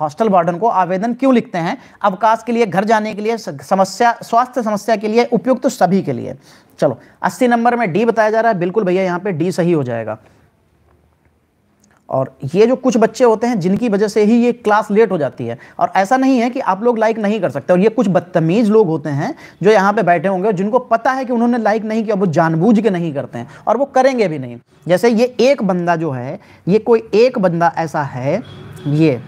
हॉस्टल वार्डन को आवेदन क्यों लिखते हैं अवकाश के लिए घर जाने के लिए समस्या स्वास्थ्य समस्या के लिए उपयुक्त तो सभी के लिए चलो अस्सी नंबर में डी बताया जा रहा है बिल्कुल भैया यहाँ पे डी सही हो जाएगा और ये जो कुछ बच्चे होते हैं जिनकी वजह से ही ये क्लास लेट हो जाती है और ऐसा नहीं है कि आप लोग लाइक नहीं कर सकते और ये कुछ बदतमीज़ लोग होते हैं जो यहाँ पे बैठे होंगे और जिनको पता है कि उन्होंने लाइक नहीं किया वो जानबूझ के नहीं करते हैं और वो करेंगे भी नहीं जैसे ये एक बंदा जो है ये कोई एक बंदा ऐसा है ये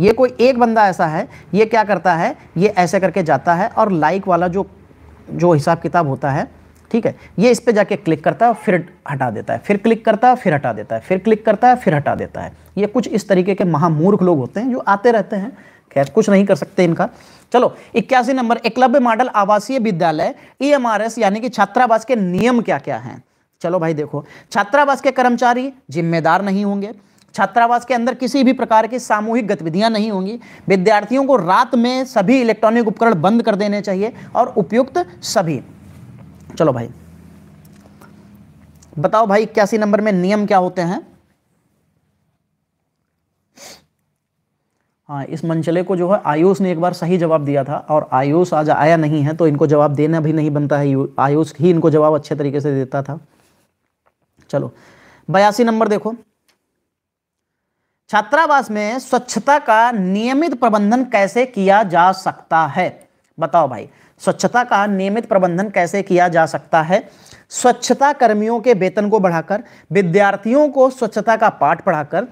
ये कोई एक बंदा ऐसा है ये क्या करता है ये ऐसे करके जाता है और लाइक वाला जो जो हिसाब किताब होता है ठीक है ये इस पर जाके क्लिक करता है फिर हटा देता है फिर क्लिक करता है फिर हटा देता है फिर क्लिक करता है फिर हटा देता है ये कुछ इस तरीके के महामूर्ख लोग होते हैं जो आते रहते हैं खैर कुछ नहीं कर सकते इनका चलो इक्यासी नंबर एकलव्य मॉडल आवासीय विद्यालय ई e यानी कि छात्रावास के नियम क्या क्या हैं चलो भाई देखो छात्रावास के कर्मचारी जिम्मेदार नहीं होंगे छात्रावास के अंदर किसी भी प्रकार की सामूहिक गतिविधियां नहीं होंगी विद्यार्थियों को रात में सभी इलेक्ट्रॉनिक उपकरण बंद कर देने चाहिए और उपयुक्त सभी चलो भाई बताओ भाई इक्यासी नंबर में नियम क्या होते हैं हाँ इस मंचले को जो है आयुष ने एक बार सही जवाब दिया था और आयुष आज आया नहीं है तो इनको जवाब देना भी नहीं बनता है आयुष ही इनको जवाब अच्छे तरीके से देता था चलो बयासी नंबर देखो छात्रावास में स्वच्छता का नियमित प्रबंधन कैसे किया जा सकता है बताओ भाई स्वच्छता का नियमित प्रबंधन कैसे किया जा सकता है स्वच्छता कर्मियों के वेतन को बढ़ाकर विद्यार्थियों को स्वच्छता का पाठ पढ़ाकर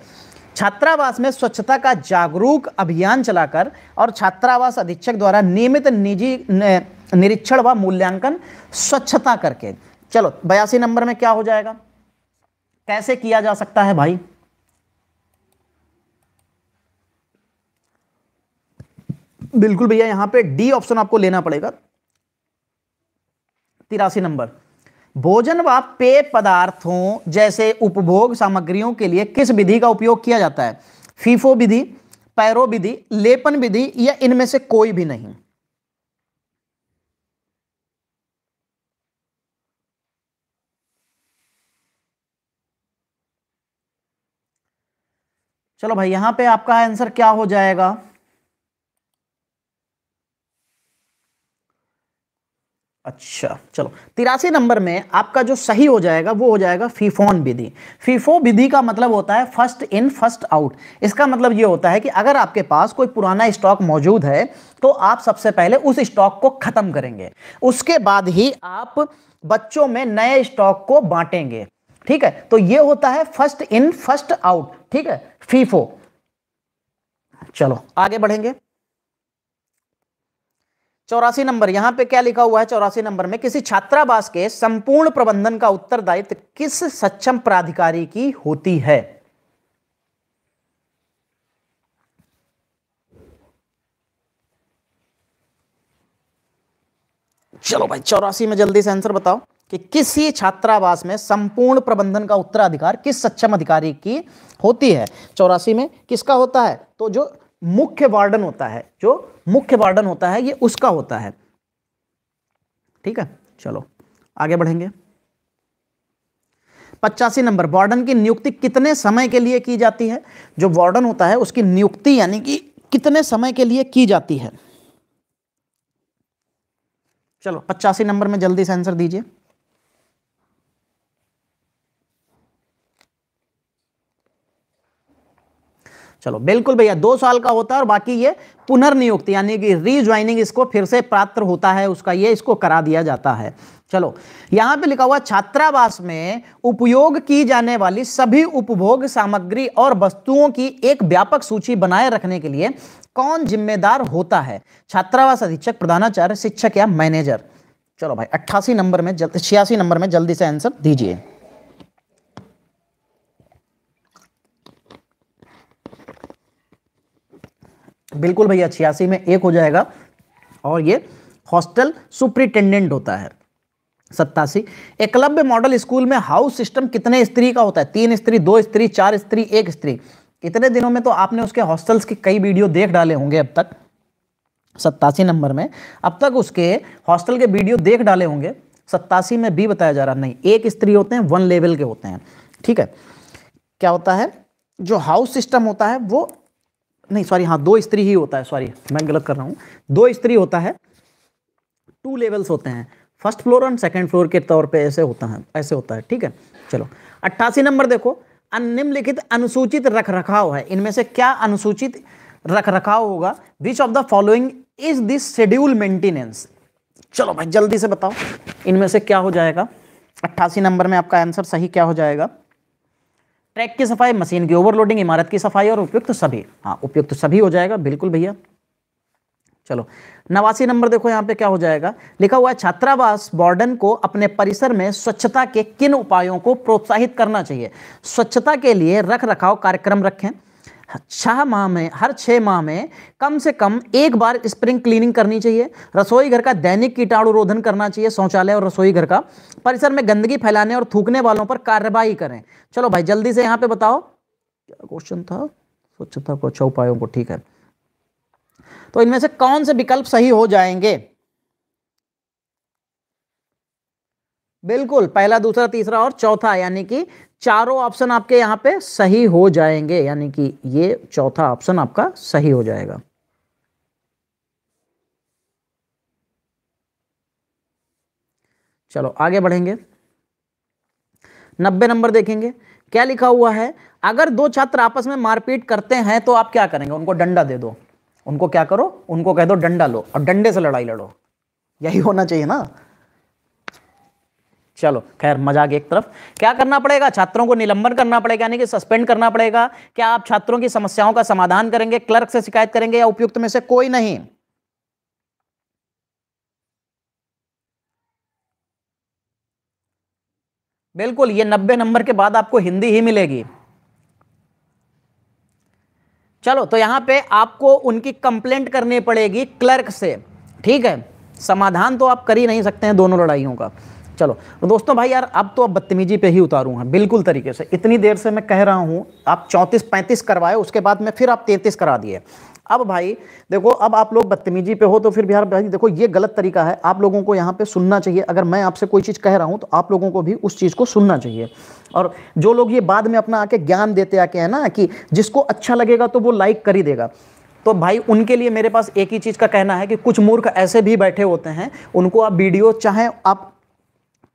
छात्रावास में स्वच्छता का जागरूक अभियान चलाकर और छात्रावास अधीक्षक द्वारा नियमित निजी निरीक्षण व मूल्यांकन स्वच्छता करके चलो बयासी नंबर में क्या हो जाएगा कैसे किया जा सकता है भाई बिल्कुल भैया यहां पे डी ऑप्शन आपको लेना पड़ेगा तिरासी नंबर भोजन व पेय पदार्थों जैसे उपभोग सामग्रियों के लिए किस विधि का उपयोग किया जाता है फीफो विधि पैरो विधि लेपन विधि या इनमें से कोई भी नहीं चलो भाई यहां पे आपका आंसर क्या हो जाएगा अच्छा चलो तिरासी नंबर में आपका जो सही हो जाएगा वो हो जाएगा फीफोन विधि फीफो विधि का मतलब होता है फर्स्ट इन फर्स्ट आउट इसका मतलब ये होता है कि अगर आपके पास कोई पुराना स्टॉक मौजूद है तो आप सबसे पहले उस स्टॉक को ख़त्म करेंगे उसके बाद ही आप बच्चों में नए स्टॉक को बांटेंगे ठीक है तो ये होता है फर्स्ट इन फर्स्ट आउट ठीक है फीफो चलो आगे बढ़ेंगे चौरासी नंबर यहां पे क्या लिखा हुआ है चौरासी नंबर में किसी छात्रावास के संपूर्ण प्रबंधन का उत्तरदायित्व किस सक्षम प्राधिकारी की होती है चलो भाई चौरासी में जल्दी से आंसर बताओ कि किसी छात्रावास में संपूर्ण प्रबंधन का उत्तराधिकार किस सक्षम अधिकारी की होती है चौरासी में किसका होता है तो जो मुख्य वार्डन होता है जो मुख्य वार्डन होता है ये उसका होता है ठीक है चलो आगे बढ़ेंगे पचासी नंबर वार्डन की नियुक्ति कितने समय के लिए की जाती है जो वार्डन होता है उसकी नियुक्ति यानी कि कितने समय के लिए की जाती है चलो पचासी नंबर में जल्दी से आंसर दीजिए चलो बिल्कुल भैया दो साल का होता है और बाकी ये पुनर्नियुक्ति यानी कि रीज्वाइनिंग इसको फिर से प्राप्त होता है उसका ये इसको करा दिया जाता है चलो यहां पे लिखा हुआ छात्रावास में उपयोग की जाने वाली सभी उपभोग सामग्री और वस्तुओं की एक व्यापक सूची बनाए रखने के लिए कौन जिम्मेदार होता है छात्रावास अधीक्षक प्रधानाचार्य शिक्षक या मैनेजर चलो भाई अट्ठासी नंबर में छियासी नंबर में जल्दी से आंसर दीजिए बिल्कुल भैया छियासी में एक हो जाएगा और ये हॉस्टल सुप्रिटेंडेंट होता है सत्तासी एकलव्य मॉडल स्कूल में हाउस सिस्टम कितने स्त्री का होता है तीन स्त्री दो स्त्री चार स्त्री एक स्त्री इतने दिनों में तो आपने उसके हॉस्टल्स की कई वीडियो देख डाले होंगे अब तक सत्तासी नंबर में अब तक उसके हॉस्टल के वीडियो देख डाले होंगे सत्तासी में भी बताया जा रहा नहीं एक स्त्री होते हैं वन लेवल के होते हैं ठीक है क्या होता है जो हाउस सिस्टम होता है वो नहीं सॉरी हाँ दो स्त्री ही होता है सॉरी मैं गलत कर रहा हूँ दो स्त्री होता है टू लेवल्स होते हैं फर्स्ट फ्लोर और सेकंड फ्लोर के तौर पे ऐसे होता है ऐसे होता है ठीक है चलो अट्ठासी नंबर देखो निम्नलिखित अनुसूचित रख रखाव है इनमें से क्या अनुसूचित रख रखाव होगा which of the following is this schedule maintenance चलो भाई जल्दी से बताओ इनमें से क्या हो जाएगा अट्ठासी नंबर में आपका आंसर सही क्या हो जाएगा ट्रैक की सफाई मशीन की ओवरलोडिंग इमारत की सफाई और उपयुक्त सभी हाँ उपयुक्त सभी हो जाएगा बिल्कुल भैया चलो नवासी नंबर देखो यहाँ पे क्या हो जाएगा लिखा हुआ है छात्रावास बॉर्डन को अपने परिसर में स्वच्छता के किन उपायों को प्रोत्साहित करना चाहिए स्वच्छता के लिए रख रखाव कार्यक्रम रखें छः माह में हर छः माह में कम से कम एक बार स्प्रिंग क्लीनिंग करनी चाहिए रसोई घर का दैनिक कीटाणु रोधन करना चाहिए शौचालय और रसोई घर का परिसर में गंदगी फैलाने और थूकने वालों पर कार्रवाई करें चलो भाई जल्दी से यहाँ पे बताओ क्या क्वेश्चन था स्वच्छता को अच्छा उपायों को ठीक है तो इनमें से कौन से विकल्प सही हो जाएंगे बिल्कुल पहला दूसरा तीसरा और चौथा यानी कि चारों ऑप्शन आपके यहाँ पे सही हो जाएंगे यानी कि ये चौथा ऑप्शन आपका सही हो जाएगा चलो आगे बढ़ेंगे नब्बे नंबर देखेंगे क्या लिखा हुआ है अगर दो छात्र आपस में मारपीट करते हैं तो आप क्या करेंगे उनको डंडा दे दो उनको क्या करो उनको कह दो डंडा लो और डंडे से लड़ाई लड़ो यही होना चाहिए ना चलो खैर मजाक एक तरफ क्या करना पड़ेगा छात्रों को निलंबन करना पड़ेगा यानी कि सस्पेंड करना पड़ेगा क्या आप छात्रों की समस्याओं का समाधान करेंगे क्लर्क से शिकायत करेंगे या उपयुक्त में से कोई नहीं बिल्कुल ये नब्बे नंबर के बाद आपको हिंदी ही मिलेगी चलो तो यहां पे आपको उनकी कंप्लेंट करनी पड़ेगी क्लर्क से ठीक है समाधान तो आप कर ही नहीं सकते हैं दोनों लड़ाइयों का चलो दोस्तों भाई यार अब तो अब बदतमीजी पे ही उतारूँ हैं बिल्कुल तरीके से इतनी देर से मैं कह रहा हूँ आप चौंतीस पैंतीस करवाए उसके बाद में फिर आप तैंतीस करा दिए अब भाई देखो अब आप लोग बदतमीजी पे हो तो फिर बिहार भाई देखो ये गलत तरीका है आप लोगों को यहाँ पे सुनना चाहिए अगर मैं आपसे कोई चीज़ कह रहा हूँ तो आप लोगों को भी उस चीज़ को सुनना चाहिए और जो लोग ये बाद में अपना आके ज्ञान देते आके हैं ना कि जिसको अच्छा लगेगा तो वो लाइक कर ही देगा तो भाई उनके लिए मेरे पास एक ही चीज़ का कहना है कि कुछ मूर्ख ऐसे भी बैठे होते हैं उनको आप वीडियो चाहे आप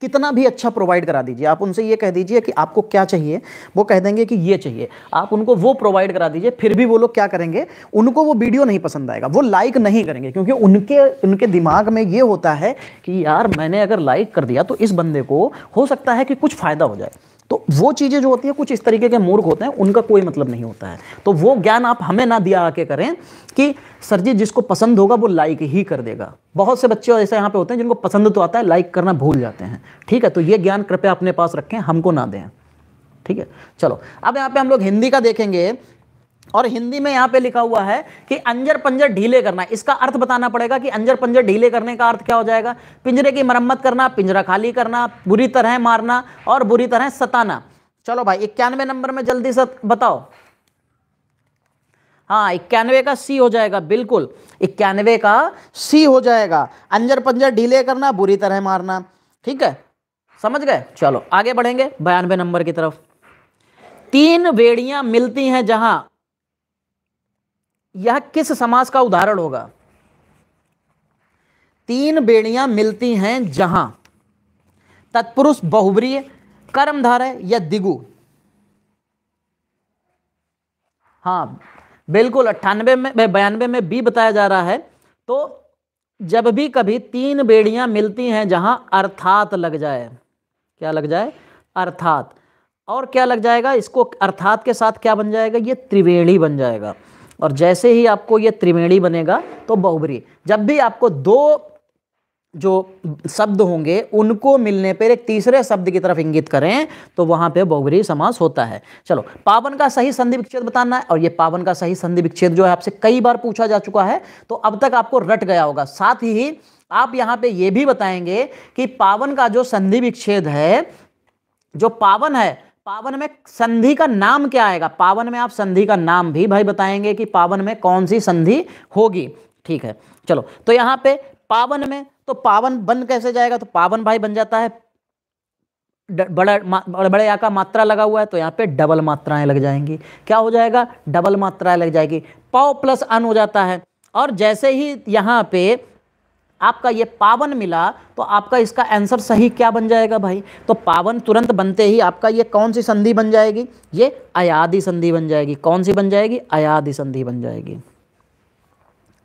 कितना भी अच्छा प्रोवाइड करा दीजिए आप उनसे ये कह दीजिए कि आपको क्या चाहिए वो कह देंगे कि ये चाहिए आप उनको वो प्रोवाइड करा दीजिए फिर भी वो लोग क्या करेंगे उनको वो वीडियो नहीं पसंद आएगा वो लाइक नहीं करेंगे क्योंकि उनके उनके दिमाग में ये होता है कि यार मैंने अगर लाइक कर दिया तो इस बंदे को हो सकता है कि कुछ फ़ायदा हो जाए तो वो चीज़ें जो होती हैं कुछ इस तरीके के मूर्ख होते हैं उनका कोई मतलब नहीं होता है तो वो ज्ञान आप हमें ना दिया आके करें कि सर जी जिसको पसंद होगा वो लाइक ही कर देगा बहुत से बच्चे ऐसे यहाँ पे होते हैं जिनको पसंद तो आता है लाइक करना भूल जाते हैं ठीक है तो ये ज्ञान कृपया अपने पास रखें हमको ना दें ठीक है चलो अब यहाँ पे हम लोग हिंदी का देखेंगे और हिंदी में यहां पे लिखा हुआ है कि अंजर पंजर ढीले करना इसका अर्थ बताना पड़ेगा कि अंजर पंजर ढीले करने का अर्थ क्या हो जाएगा पिंजरे की मरम्मत करना पिंजरा खाली करना बुरी तरह मारना और बुरी तरह सताना चलो भाई इक्यानवे नंबर में जल्दी से बताओ हाँ इक्यानवे का सी हो जाएगा बिल्कुल इक्यानवे का सी हो जाएगा अंजर पंजर ढीले करना बुरी तरह मारना ठीक है समझ गए चलो आगे बढ़ेंगे बयानवे नंबर की तरफ तीन बेड़ियां मिलती हैं जहां यह किस समास का उदाहरण होगा तीन बेड़ियां मिलती हैं जहां तत्पुरुष बहुवरीय कर्मधार है या दिगु हाँ बिल्कुल अट्ठानवे में बयानवे में बी बताया जा रहा है तो जब भी कभी तीन बेड़ियां मिलती हैं जहां अर्थात लग जाए क्या लग जाए अर्थात और क्या लग जाएगा इसको अर्थात के साथ क्या बन जाएगा ये त्रिवेणी बन जाएगा और जैसे ही आपको ये त्रिवेणी बनेगा तो बहुबरी जब भी आपको दो जो शब्द होंगे उनको मिलने पर एक तीसरे शब्द की तरफ इंगित करें तो वहाँ पे बहुबरी समास होता है चलो पावन का सही संधि विच्छेद बताना है और ये पावन का सही संधि विच्छेद जो है आपसे कई बार पूछा जा चुका है तो अब तक आपको रट गया होगा साथ ही आप यहाँ पे ये भी बताएंगे कि पावन का जो संधि विच्छेद है जो पावन है पावन में संधि का नाम क्या आएगा पावन में आप संधि का नाम भी भाई बताएंगे कि पावन में कौन सी संधि होगी ठीक है चलो तो यहाँ पे पावन में तो पावन बन कैसे जाएगा तो पावन भाई बन जाता है बड़ा बड़े बड़े का मात्रा लगा हुआ है तो यहाँ पे डबल मात्राएं लग जाएंगी क्या हो जाएगा डबल मात्राएं लग जाएगी पाव प्लस अन हो जाता है और जैसे ही यहाँ पे आपका ये पावन मिला तो आपका इसका आंसर सही क्या बन जाएगा भाई तो पावन तुरंत बनते ही आपका ये कौन सी संधि बन जाएगी ये अयादि संधि बन जाएगी कौन सी बन जाएगी अयादि संधि बन जाएगी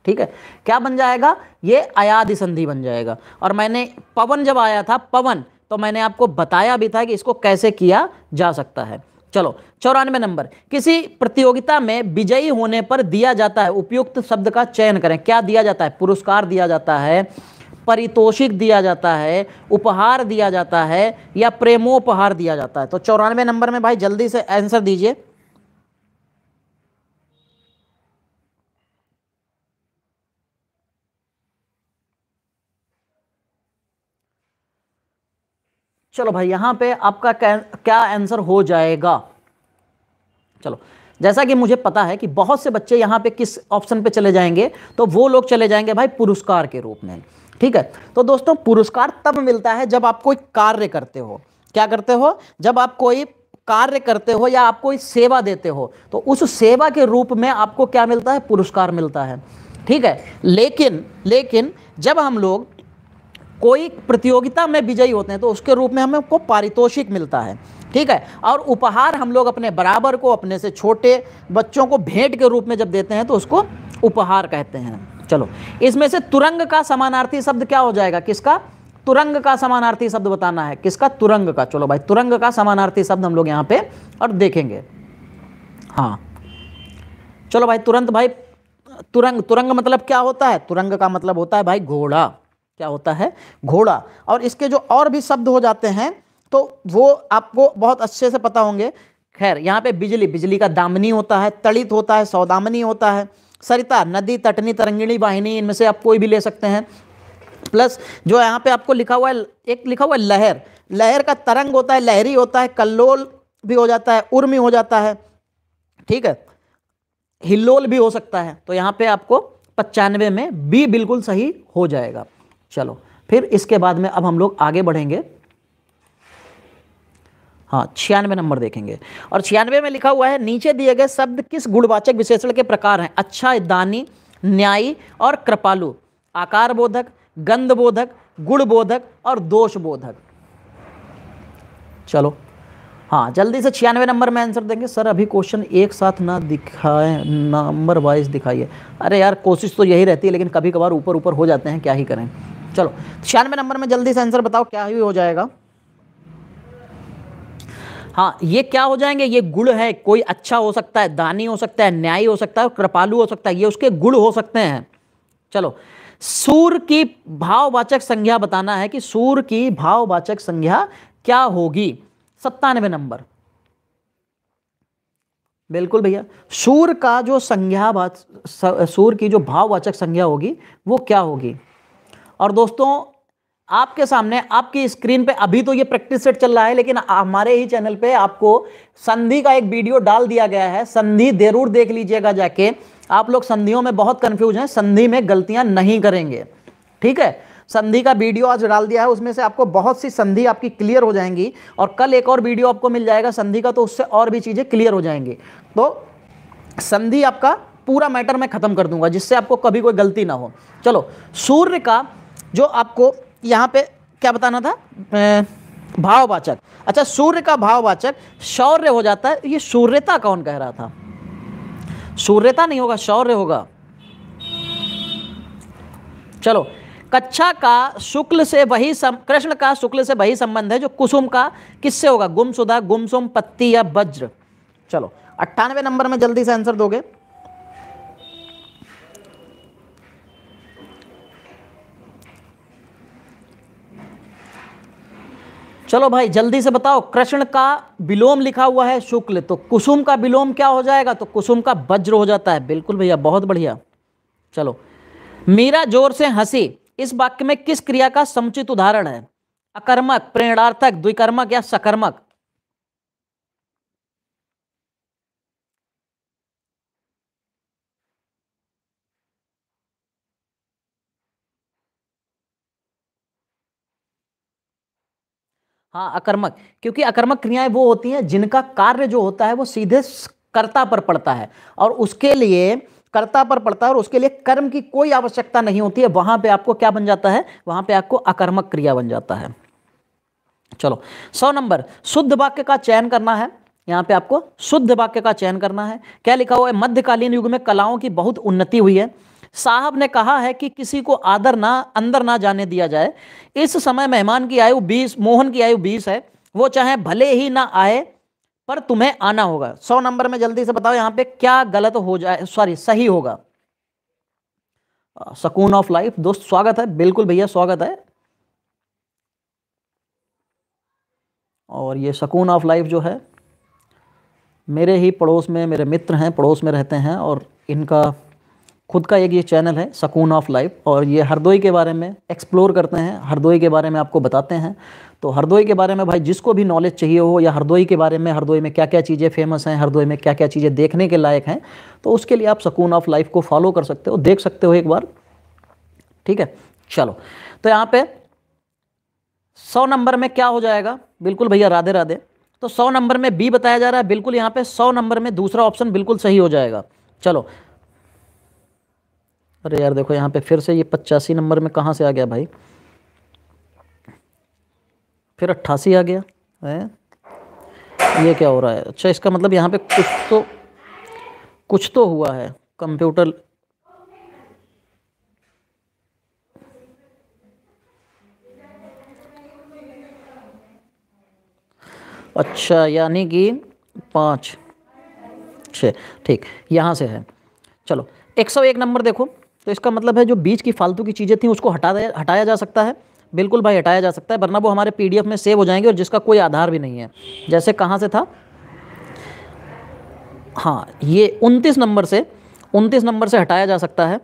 ठीक है क्या बन जाएगा ये अयादि संधि बन जाएगा और मैंने पवन जब आया था पवन तो मैंने आपको बताया भी था कि इसको कैसे किया जा सकता है चलो चौरानवे नंबर किसी प्रतियोगिता में विजयी होने पर दिया जाता है उपयुक्त शब्द का चयन करें क्या दिया जाता है पुरस्कार दिया जाता है परितोषिक दिया जाता है उपहार दिया जाता है या प्रेमोपहार दिया जाता है तो चौरानवे नंबर में भाई जल्दी से आंसर दीजिए चलो भाई यहां पे आपका क्या आंसर हो जाएगा चलो जैसा कि मुझे पता है कि बहुत से बच्चे यहां पे किस ऑप्शन पे चले जाएंगे तो वो लोग चले जाएंगे भाई पुरस्कार के रूप में ठीक है तो दोस्तों पुरस्कार तब मिलता है जब आप कोई कार्य करते हो क्या करते हो जब आप कोई कार्य करते हो या आप कोई सेवा देते हो तो उस सेवा के रूप में आपको क्या मिलता है पुरस्कार मिलता है ठीक है लेकिन लेकिन जब हम लोग कोई प्रतियोगिता में विजयी होते हैं तो उसके रूप में हमें को पारितोषिक मिलता है ठीक है और उपहार हम लोग अपने बराबर को अपने से छोटे बच्चों को भेंट के रूप में जब देते हैं तो उसको उपहार कहते हैं चलो इसमें से तुरंग का समानार्थी शब्द क्या हो जाएगा किसका तुरंग का समानार्थी शब्द बताना है किसका तुरंग का चलो भाई तुरंग का समानार्थी शब्द हम लोग यहाँ पे और देखेंगे हाँ चलो भाई तुरंत भाई तुरंग तुरंग मतलब क्या होता है तुरंग का मतलब होता है भाई घोड़ा क्या होता है घोड़ा और इसके जो और भी शब्द हो जाते हैं तो वो आपको बहुत अच्छे से पता होंगे खैर यहाँ पे बिजली बिजली का दामनी होता है तड़ित होता है सौदामनी होता है सरिता नदी तटनी तरंगिणी वाहिनी इनमें से आप कोई भी ले सकते हैं प्लस जो यहाँ पे आपको लिखा हुआ है एक लिखा हुआ है लहर लहर का तरंग होता है लहरी होता है कल्लोल भी हो जाता है उर्मी हो जाता है ठीक है हिल्लोल भी हो सकता है तो यहाँ पे आपको पचानवे में बी बिल्कुल सही हो जाएगा चलो फिर इसके बाद में अब हम लोग आगे बढ़ेंगे हाँ छियानवे नंबर देखेंगे और छियानवे में लिखा हुआ है नीचे दिए गए शब्द किस गुणवाचक विशेषण के प्रकार हैं अच्छा दानी न्यायी और कृपालु आकार बोधक गंध बोधक गुण बोधक और दोष बोधक चलो हाँ जल्दी से छियानवे नंबर में आंसर देंगे सर अभी क्वेश्चन एक साथ ना दिखाए नंबर वाइज दिखाइए अरे यार कोशिश तो यही रहती है लेकिन कभी कभार ऊपर ऊपर हो जाते हैं क्या ही करें चलो छियानवे नंबर में जल्दी से आंसर बताओ क्या ही हो जाएगा हाँ ये क्या हो जाएंगे ये गुण है कोई अच्छा हो सकता है दानी हो सकता है न्यायी हो सकता है कृपालु हो सकता है ये उसके गुण हो सकते हैं चलो सूर की भाववाचक संज्ञा बताना है कि सूर की भाववाचक संज्ञा क्या होगी सत्तानवे नंबर बिल्कुल भैया सूर का जो संज्ञा सूर की जो भाववाचक संज्ञा होगी वो क्या होगी और दोस्तों आपके सामने आपकी स्क्रीन पे अभी तो ये प्रैक्टिस सेट चल रहा है लेकिन हमारे ही चैनल पे आपको संधि का एक वीडियो डाल दिया गया है संधि जरूर देख लीजिएगा जाके आप लोग संधियों में बहुत कंफ्यूज हैं संधि में गलतियां नहीं करेंगे ठीक है संधि का वीडियो आज डाल दिया है उसमें से आपको बहुत सी संधि आपकी क्लियर हो जाएंगी और कल एक और वीडियो आपको मिल जाएगा संधि का तो उससे और भी चीज़ें क्लियर हो जाएंगी तो संधि आपका पूरा मैटर मैं खत्म कर दूंगा जिससे आपको कभी कोई गलती ना हो चलो सूर्य का जो आपको यहाँ पे क्या बताना था भाववाचक अच्छा सूर्य का भाववाचक शौर्य हो जाता है ये सूर्यता कौन कह रहा था सूर्यता नहीं होगा शौर्य होगा चलो कच्छा का शुक्ल से वही सम कृष्ण का शुक्ल से वही संबंध है जो कुसुम का किससे होगा गुमसुदा गुमसुम पत्ती या वज्र चलो अट्ठानवे नंबर में जल्दी से आंसर दोगे चलो भाई जल्दी से बताओ कृष्ण का विलोम लिखा हुआ है शुक्ल तो कुसुम का विलोम क्या हो जाएगा तो कुसुम का वज्र हो जाता है बिल्कुल भैया बहुत बढ़िया चलो मीरा जोर से हंसी इस वाक्य में किस क्रिया का समुचित उदाहरण है अकर्मक प्रेरणार्थक द्विकर्मक या सकर्मक हाँ अकर्मक क्योंकि अकर्मक क्रियाएं वो होती हैं जिनका कार्य जो होता है वो सीधे कर्ता पर पड़ता है और उसके लिए कर्ता पर पड़ता है और उसके लिए कर्म की कोई आवश्यकता नहीं होती है वहां पे आपको क्या बन जाता है वहां पे आपको अकर्मक क्रिया बन जाता है चलो सौ नंबर शुद्ध वाक्य का चयन करना है यहाँ पे आपको शुद्ध वाक्य का चयन करना है क्या लिखा हुआ है मध्यकालीन युग में कलाओं की बहुत उन्नति हुई है साहब ने कहा है कि किसी को आदर ना अंदर ना जाने दिया जाए इस समय मेहमान की आयु बीस मोहन की आयु बीस है वो चाहे भले ही ना आए पर तुम्हें आना होगा सौ नंबर में जल्दी से बताओ यहां पे क्या गलत हो जाए सॉरी सही होगा सकून ऑफ लाइफ दोस्त स्वागत है बिल्कुल भैया स्वागत है और ये सकून ऑफ लाइफ जो है मेरे ही पड़ोस में मेरे मित्र हैं पड़ोस में रहते हैं और इनका खुद का एक ये चैनल है सकून ऑफ लाइफ और ये हरदोई के बारे में एक्सप्लोर करते हैं हरदोई के बारे में आपको बताते हैं तो हरदोई के बारे में भाई जिसको भी नॉलेज चाहिए हो या हरदोई के बारे में हरदोई में क्या क्या चीज़ें फेमस हैं हरदोई में क्या क्या चीज़ें देखने के लायक हैं तो उसके लिए आप सकून ऑफ लाइफ को फॉलो कर सकते हो देख सकते हो एक बार ठीक है चलो तो यहाँ पे सौ नंबर में क्या हो जाएगा बिल्कुल भैया राधे राधे तो सौ नंबर में बी बताया जा रहा है बिल्कुल यहाँ पे सौ नंबर में दूसरा ऑप्शन बिल्कुल सही हो जाएगा चलो अरे यार देखो यहाँ पे फिर से ये पचासी नंबर में कहाँ से आ गया भाई फिर अट्ठासी आ गया है ये क्या हो रहा है अच्छा इसका मतलब यहाँ पे कुछ तो कुछ तो हुआ है कंप्यूटर अच्छा यानी कि पाँच छः ठीक यहाँ से है चलो एक सौ एक नंबर देखो तो इसका मतलब है जो बीच की फालतू की चीज़ें थी उसको हटा हटाया जा सकता है बिल्कुल भाई हटाया जा सकता है वरना वो हमारे पीडीएफ में सेव हो जाएंगे और जिसका कोई आधार भी नहीं है जैसे कहाँ से था हाँ ये उनतीस नंबर से उनतीस नंबर से हटाया जा सकता है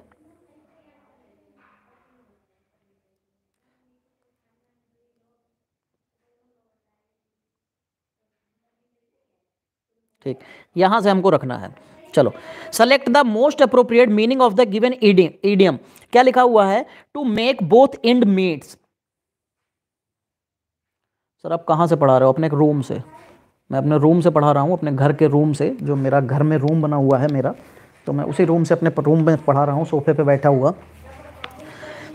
ठीक यहां से हमको रखना है चलो select the most appropriate meaning of the given idiom क्या लिखा हुआ है to make both end meets sir आप कहां से पढ़ा रहे हो अपने रूम से मैं अपने रूम से पढ़ा रहा हूं अपने घर के रूम से जो मेरा घर में रूम बना हुआ है मेरा तो मैं उसी रूम से अपने रूम में पढ़ा रहा हूं सोफे पे बैठा हुआ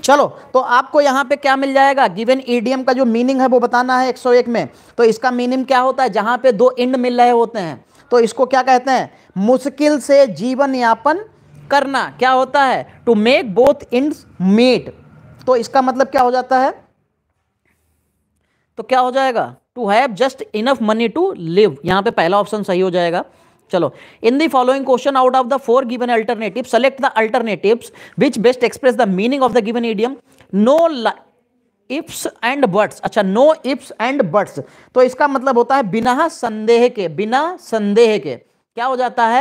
चलो तो आपको यहां पे क्या मिल जाएगा गिवन ईडीएम का जो मीनिंग है वो बताना है 101 में तो इसका मीनिंग क्या होता है जहां पे दो इंड मिल रहे होते हैं तो इसको क्या कहते हैं मुश्किल से जीवन यापन करना क्या होता है to make both end meet तो इसका मतलब क्या हो जाता है तो क्या हो जाएगा to have just enough money to live यहां पे पहला ऑप्शन सही हो जाएगा चलो in the following question out of the four given alternative select the alternative which best express the meaning of the given idiom no ifs and buts अच्छा no ifs and buts तो इसका मतलब होता है बिना संदेह के बिना संदेह के क्या हो जाता है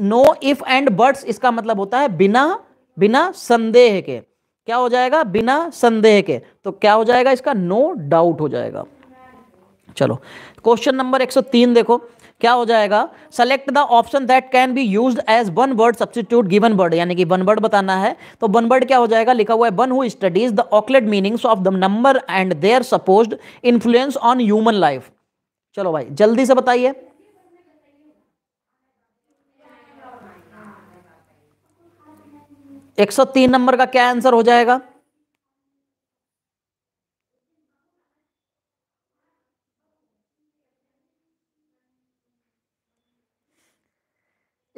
नो इफ एंड बर्ड्स इसका मतलब होता है बिना बिना संदेह के क्या हो जाएगा बिना संदेह के तो क्या हो जाएगा इसका नो डाउट हो जाएगा चलो क्वेश्चन नंबर 103 देखो क्या हो जाएगा select the option that can be use as one word substitute given word यानी कि वन वर्ड बताना है तो वन वर्ड क्या हो जाएगा लिखा हुआ है one who studies the occult meanings of the number and their supposed influence on human life चलो भाई जल्दी से बताइए 103 नंबर का क्या आंसर हो जाएगा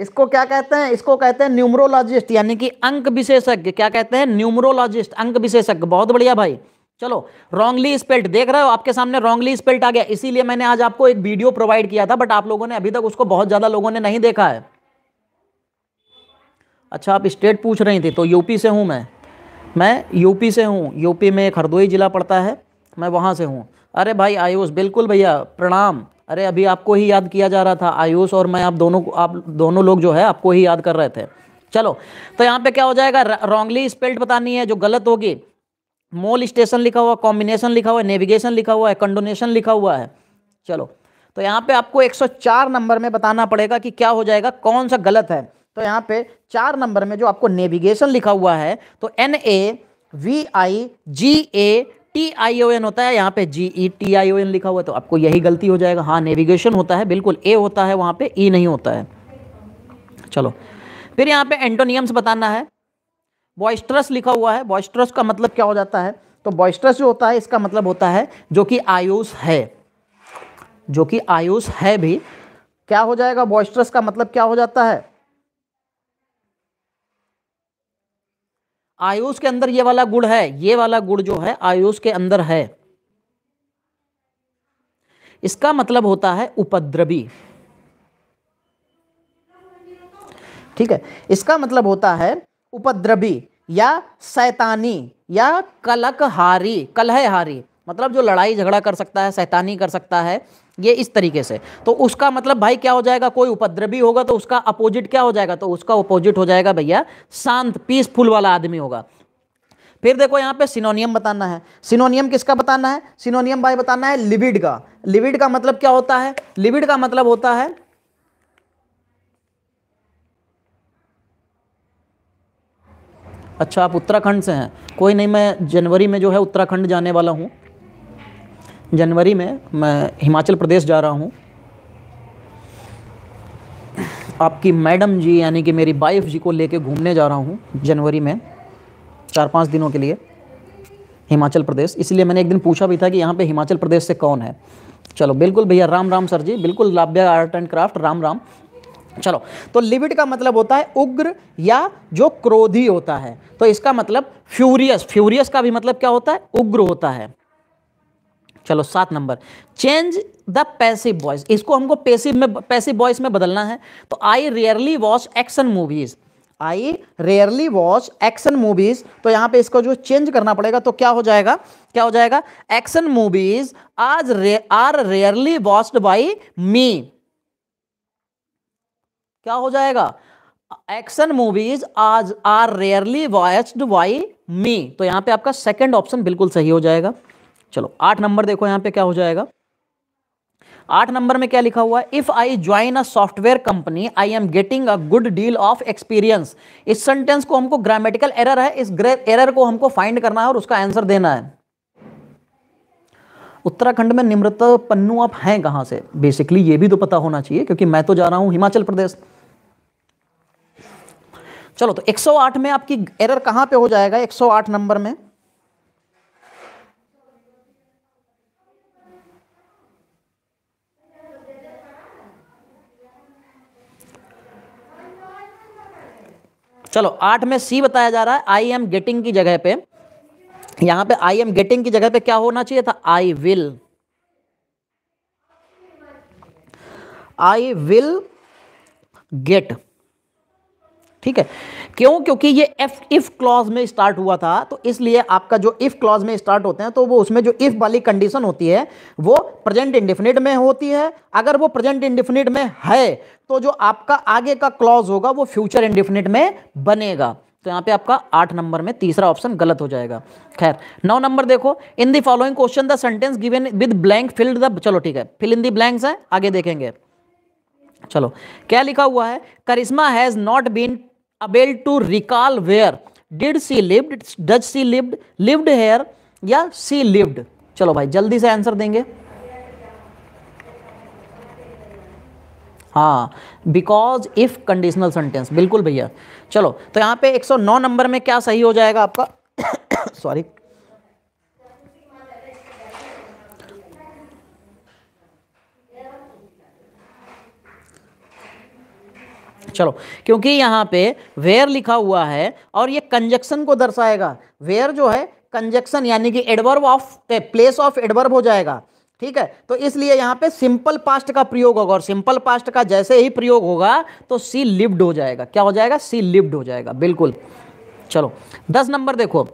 इसको क्या कहते हैं इसको कहते हैं न्यूमरोलॉजिस्ट यानी कि अंक विशेषज्ञ क्या कहते हैं न्यूमरोलॉजिस्ट अंक विशेषज्ञ बहुत बढ़िया भाई चलो रॉन्गली स्पेल्ट देख रहे हो आपके सामने रॉन्गली स्पेल्ट आ गया इसीलिए मैंने आज आपको एक वीडियो प्रोवाइड किया था बट आप लोगों ने अभी तक उसको बहुत ज़्यादा लोगों ने नहीं देखा है अच्छा आप स्टेट पूछ रही थी तो यूपी से हूँ मैं मैं यूपी से हूँ यूपी में एक हरदोई ज़िला पड़ता है मैं वहाँ से हूँ अरे भाई आयुष बिल्कुल भैया प्रणाम अरे अभी आपको ही याद किया जा रहा था आयुष और मैं आप दोनों आप दोनों लोग जो है आपको ही याद कर रहे थे चलो तो यहाँ पे क्या हो जाएगा रॉन्गली स्पेल्ड बतानी है जो गलत होगी मोल स्टेशन लिखा हुआ कॉम्बिनेशन लिखा हुआ है नेविगेशन लिखा हुआ है कंडोनेशन लिखा हुआ है चलो तो यहाँ पे आपको 104 नंबर में बताना पड़ेगा कि क्या हो जाएगा कौन सा गलत है तो यहाँ पे चार नंबर में जो आपको नेविगेशन लिखा हुआ है तो N A V I G A T I O N होता है यहाँ पे जी E T I O N लिखा हुआ है तो आपको यही गलती हो जाएगा हाँ नेविगेशन होता है बिल्कुल ए होता है वहाँ पे ई e नहीं होता है चलो फिर यहाँ पे एंटोनियम्स बताना है बॉइस्ट्रस लिखा हुआ है बॉइस्ट्रस का मतलब क्या हो जाता है तो बॉइस्ट्रस जो होता है इसका मतलब होता है जो कि आयुष है जो कि आयुष है भी क्या हो जाएगा बॉइस्ट्रस का मतलब क्या हो जाता है आयुष के अंदर ये वाला गुण है ये वाला गुण जो है आयुष के अंदर है इसका मतलब होता है उपद्रवी ठीक है इसका मतलब होता है उपद्रवी या सैतानी या कलकहारी कलहहारी मतलब जो लड़ाई झगड़ा कर सकता है सैतानी कर सकता है ये इस तरीके से तो उसका मतलब भाई क्या हो जाएगा कोई उपद्रवी होगा तो उसका अपोजिट क्या हो जाएगा तो उसका अपोजिट हो जाएगा भैया शांत पीसफुल वाला आदमी होगा फिर देखो यहां पे सिनोनियम बताना है सिनोनियम किसका बताना है सिनोनियम भाई बताना है लिविड का लिविड का मतलब क्या होता है लिविड का मतलब होता है अच्छा आप उत्तराखंड से हैं कोई नहीं मैं जनवरी में जो है उत्तराखंड जाने वाला हूं जनवरी में मैं हिमाचल प्रदेश जा रहा हूँ आपकी मैडम जी यानी कि मेरी वाइफ जी को लेके घूमने जा रहा हूँ जनवरी में चार पाँच दिनों के लिए हिमाचल प्रदेश इसलिए मैंने एक दिन पूछा भी था कि यहाँ पे हिमाचल प्रदेश से कौन है चलो बिल्कुल भैया राम राम सर जी बिल्कुल Labhya art and craft Ram Ram चलो तो लिबिड का मतलब होता है उग्र या जो क्रोधी होता है तो इसका मतलब फ्यूरियस फ्यूरियस का भी मतलब क्या होता है उग्र होता है चलो सात number change the passive voice इसको हमको पैसिव में पैसिव वॉइस में बदलना है तो I rarely watch action movies I rarely watch action movies तो यहाँ पे इसको जो चेंज करना पड़ेगा तो क्या हो जाएगा क्या हो जाएगा एक्शन मूवीज आज रे, are rarely watched by me क्या हो जाएगा एक्शन मूवीज आज are rarely watched by me तो यहां पे आपका सेकंड ऑप्शन बिल्कुल सही हो जाएगा चलो आठ नंबर देखो यहां पे क्या हो जाएगा आठ नंबर में क्या लिखा हुआ है if I join a software company I am getting a good deal of experience इस सेंटेंस को हमको ग्रामेटिकल एरर है इस एरर को हमको फाइंड करना है और उसका आंसर देना है उत्तराखंड में निम्रत पन्नू आप हैं कहां से बेसिकली ये भी तो पता होना चाहिए क्योंकि मैं तो जा रहा हूं हिमाचल प्रदेश चलो तो 108 में आपकी एरर कहां पे हो जाएगा 108 नंबर में चलो आठ में सी बताया जा रहा है आई एम गेटिंग की जगह पे यहां पे आई एम गेटिंग की जगह पे क्या होना चाहिए था I will I will get ठीक है क्यों क्योंकि ये एफ इफ क्लॉज में स्टार्ट हुआ था तो इसलिए आपका जो इफ क्लॉज में स्टार्ट होते हैं तो वो उसमें जो इफ वाली कंडीशन होती है वो प्रेजेंट इंडिफिनिट में होती है अगर वो प्रेजेंट इंडिफिनिट में है तो जो आपका आगे का क्लॉज होगा वो फ्यूचर इंडिफिनिट में बनेगा तो यहां पे आपका आठ नंबर में तीसरा ऑप्शन गलत हो जाएगा खैर नौ नंबर देखो in the following question the sentence given with blank filled the चलो ठीक है फिल इन दी ब्लैंक्स है आगे देखेंगे चलो क्या लिखा हुआ है Karishma has not been able to recall where did she lived does she lived lived here या सी लिव्ड चलो भाई जल्दी से आंसर देंगे हाँ बिकॉज इफ कंडीशनल सेंटेंस बिल्कुल भैया चलो तो यहाँ पे 109 नंबर में क्या सही हो जाएगा आपका सॉरी <coughs> चलो क्योंकि यहाँ पे वेयर लिखा हुआ है और ये कंजक्शन को दर्शाएगा वेयर जो है कंजक्शन यानी कि adverb of place of adverb हो जाएगा ठीक है तो इसलिए यहाँ पे सिंपल पास्ट का प्रयोग होगा और सिंपल पास्ट का जैसे ही प्रयोग होगा तो सी लिव्ड हो जाएगा क्या हो जाएगा सी लिव्ड हो जाएगा बिल्कुल चलो दस नंबर देखो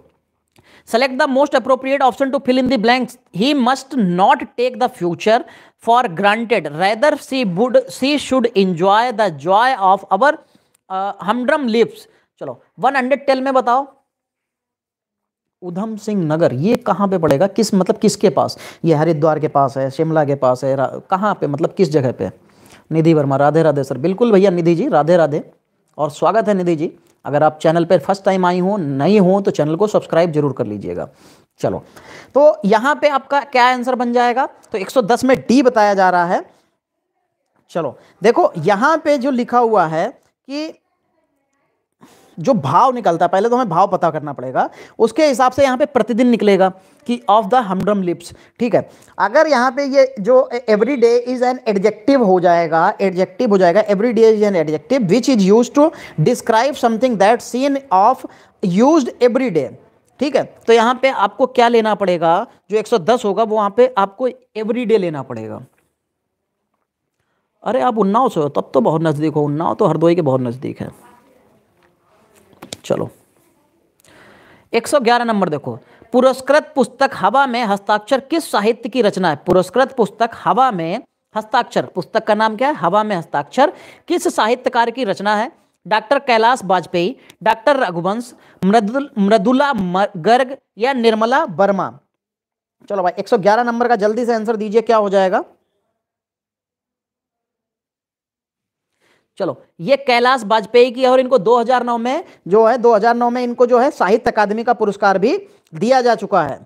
select the most appropriate option to fill in the blanks he must not take the future for granted rather she would she should enjoy the joy of our uh, humdrum lives चलो 110 में बताओ उधम सिंह नगर ये कहाँ पे पड़ेगा किस मतलब किसके पास ये हरिद्वार के पास है शिमला के पास है कहाँ पे मतलब किस जगह पे निधि वर्मा राधे राधे सर बिल्कुल भैया निधि जी राधे राधे और स्वागत है निधि जी अगर आप चैनल पर फर्स्ट टाइम आई हो नहीं हो तो चैनल को सब्सक्राइब जरूर कर लीजिएगा चलो तो यहां पे आपका क्या आंसर बन जाएगा तो 110 में डी बताया जा रहा है चलो देखो यहां पे जो लिखा हुआ है कि जो भाव निकलता है पहले तो हमें भाव पता करना पड़ेगा उसके हिसाब से यहाँ पे प्रतिदिन निकलेगा कि ऑफ द हमड्रम लिप्स ठीक है अगर यहाँ पे ये जो every day is an adjective हो जाएगा एडजेक्टिव हो जाएगा every day is an adjective which is use to describe something that seen of use every day ठीक है तो यहाँ पे आपको क्या लेना पड़ेगा जो 110 होगा वो वहां पे आपको एवरी डे लेना पड़ेगा अरे आप उन्नाव से हो तब तो बहुत नज़दीक हो उन्नाव तो हरदोई के बहुत नज़दीक है चलो 111 नंबर देखो पुरस्कृत पुस्तक हवा में हस्ताक्षर किस साहित्य की रचना है पुरस्कृत पुस्तक हवा में हस्ताक्षर पुस्तक का नाम क्या है हवा में हस्ताक्षर किस साहित्यकार की रचना है डॉक्टर कैलाश वाजपेयी डॉक्टर रघुवंश मृदुल मृदुला गर्ग या निर्मला वर्मा चलो भाई 111 नंबर का जल्दी से आंसर दीजिए क्या हो जाएगा चलो ये कैलाश वाजपेयी की है और इनको 2009 में जो है 2009 में इनको जो है साहित्य अकादमी का पुरस्कार भी दिया जा चुका है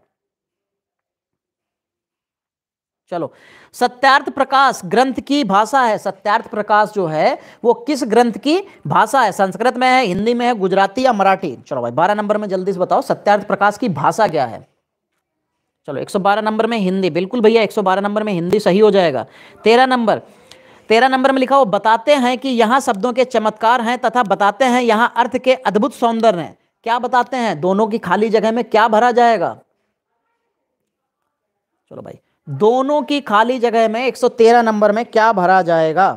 चलो सत्यार्थ प्रकाश ग्रंथ की भाषा है सत्यार्थ प्रकाश जो है वो किस ग्रंथ की भाषा है संस्कृत में है हिंदी में है गुजराती या मराठी चलो भाई बारह नंबर में जल्दी से बताओ सत्यार्थ प्रकाश की भाषा क्या है चलो 112 नंबर में हिंदी बिल्कुल भैया 112 नंबर में हिंदी सही हो जाएगा तेरह नंबर तेरह नंबर में लिखा वो बताते हैं कि यहां शब्दों के चमत्कार हैं तथा बताते हैं यहां अर्थ के अद्भुत सौंदर्य हैं क्या बताते हैं दोनों की खाली जगह में क्या भरा जाएगा चलो भाई दोनों की खाली जगह में 113 नंबर में क्या भरा जाएगा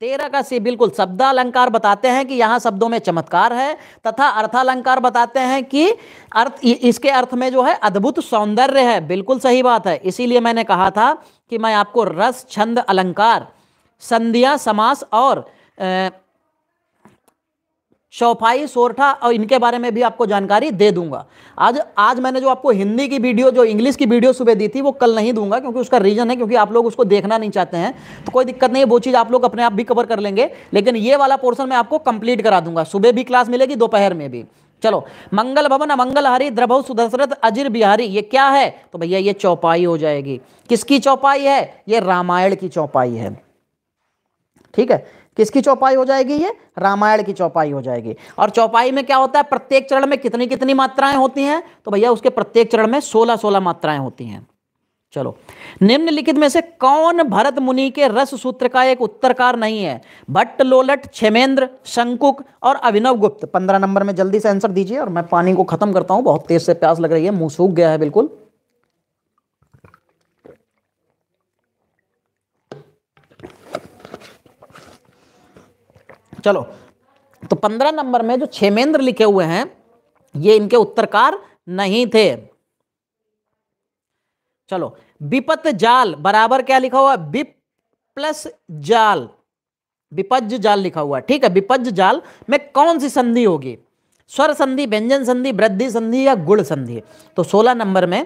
तेरह का सी बिल्कुल शब्दालंकार बताते हैं कि यहाँ शब्दों में चमत्कार है तथा अर्थालंकार बताते हैं कि अर्थ इसके अर्थ में जो है अद्भुत सौंदर्य है बिल्कुल सही बात है इसीलिए मैंने कहा था कि मैं आपको रस छंद अलंकार संध्या समास और शोफाई सोरठा और इनके बारे में भी आपको जानकारी दे दूंगा आज आज मैंने जो आपको हिंदी की वीडियो जो इंग्लिश की वीडियो सुबह दी थी वो कल नहीं दूंगा क्योंकि उसका रीज़न है क्योंकि आप लोग उसको देखना नहीं चाहते हैं तो कोई दिक्कत नहीं वो चीज़ आप लोग अपने आप भी कवर कर लेंगे लेकिन ये वाला पोर्सन मैं आपको कंप्लीट करा दूंगा सुबह भी क्लास मिलेगी दोपहर में भी चलो मंगल भवन अमंगल हरी द्रभव सुदशरथ अजिर बिहारी ये क्या है तो भैया ये चौपाई हो जाएगी किसकी चौपाई है ये रामायण की चौपाई है ठीक है किसकी चौपाई हो जाएगी ये रामायण की चौपाई हो जाएगी और चौपाई में क्या होता है प्रत्येक चरण में कितनी कितनी मात्राएं होती हैं तो भैया उसके प्रत्येक चरण में सोलह सोलह मात्राएं होती हैं चलो निम्नलिखित में से कौन भरत मुनि के रस सूत्र का एक उत्तरकार नहीं है भट्ट लोलट क्षेमेंद्र शंकुक और अभिनव गुप्त पंद्रह नंबर में जल्दी से आंसर दीजिए और मैं पानी को खत्म करता हूं बहुत तेज से प्यास लग रही है मुंह सूख गया है बिल्कुल चलो तो पंद्रह नंबर में जो छेमेंद्र लिखे हुए हैं ये इनके उत्तरकार नहीं थे चलो विपत जाल बराबर क्या लिखा हुआ विप प्लस जाल विपज जाल लिखा हुआ ठीक है विपज जाल में कौन सी संधि होगी स्वर संधि व्यंजन संधि वृद्धि संधि या गुण संधि तो 16 नंबर में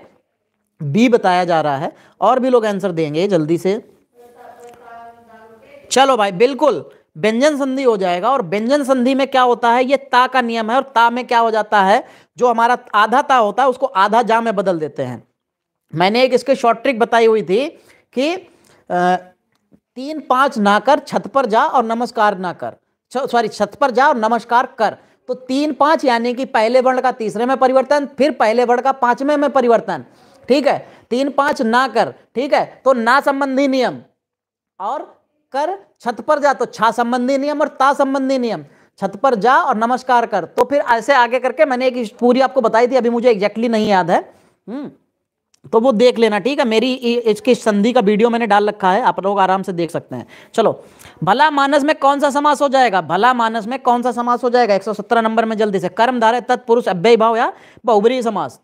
बी बताया जा रहा है और भी लोग आंसर देंगे जल्दी से चलो भाई बिल्कुल व्यंजन संधि हो जाएगा और व्यंजन संधि में क्या होता है ये ता का नियम है और ता में क्या हो जाता है जो हमारा आधा ता होता है उसको आधा जा में बदल देते हैं मैंने एक इसके शॉर्ट ट्रिक बताई हुई थी कि तीन पांच ना कर छत पर जा और नमस्कार ना कर सॉरी छत पर जा और नमस्कार कर तो तीन पांच यानी कि पहले वर्ण का तीसरे में परिवर्तन फिर पहले वर्ण का पांचवें में परिवर्तन ठीक है तीन पांच ना कर ठीक है तो ना संबंधी नियम और कर छत पर जा तो छा संबंधी नियम और ता संबंधी नियम छत पर जा और नमस्कार कर तो फिर ऐसे आगे करके मैंने एक पूरी आपको बताई थी अभी मुझे एग्जैक्टली नहीं याद है हम्म। तो वो देख लेना ठीक है मेरी इसकी संधि का वीडियो मैंने डाल रखा है आप लोग आराम से देख सकते हैं चलो भला मानस में कौन सा समास हो जाएगा भला मानस में कौन सा समास हो जाएगा 117 नंबर में जल्दी से कर्मधारय तत्पुरुष अभ्य भाव या बहुबरी समास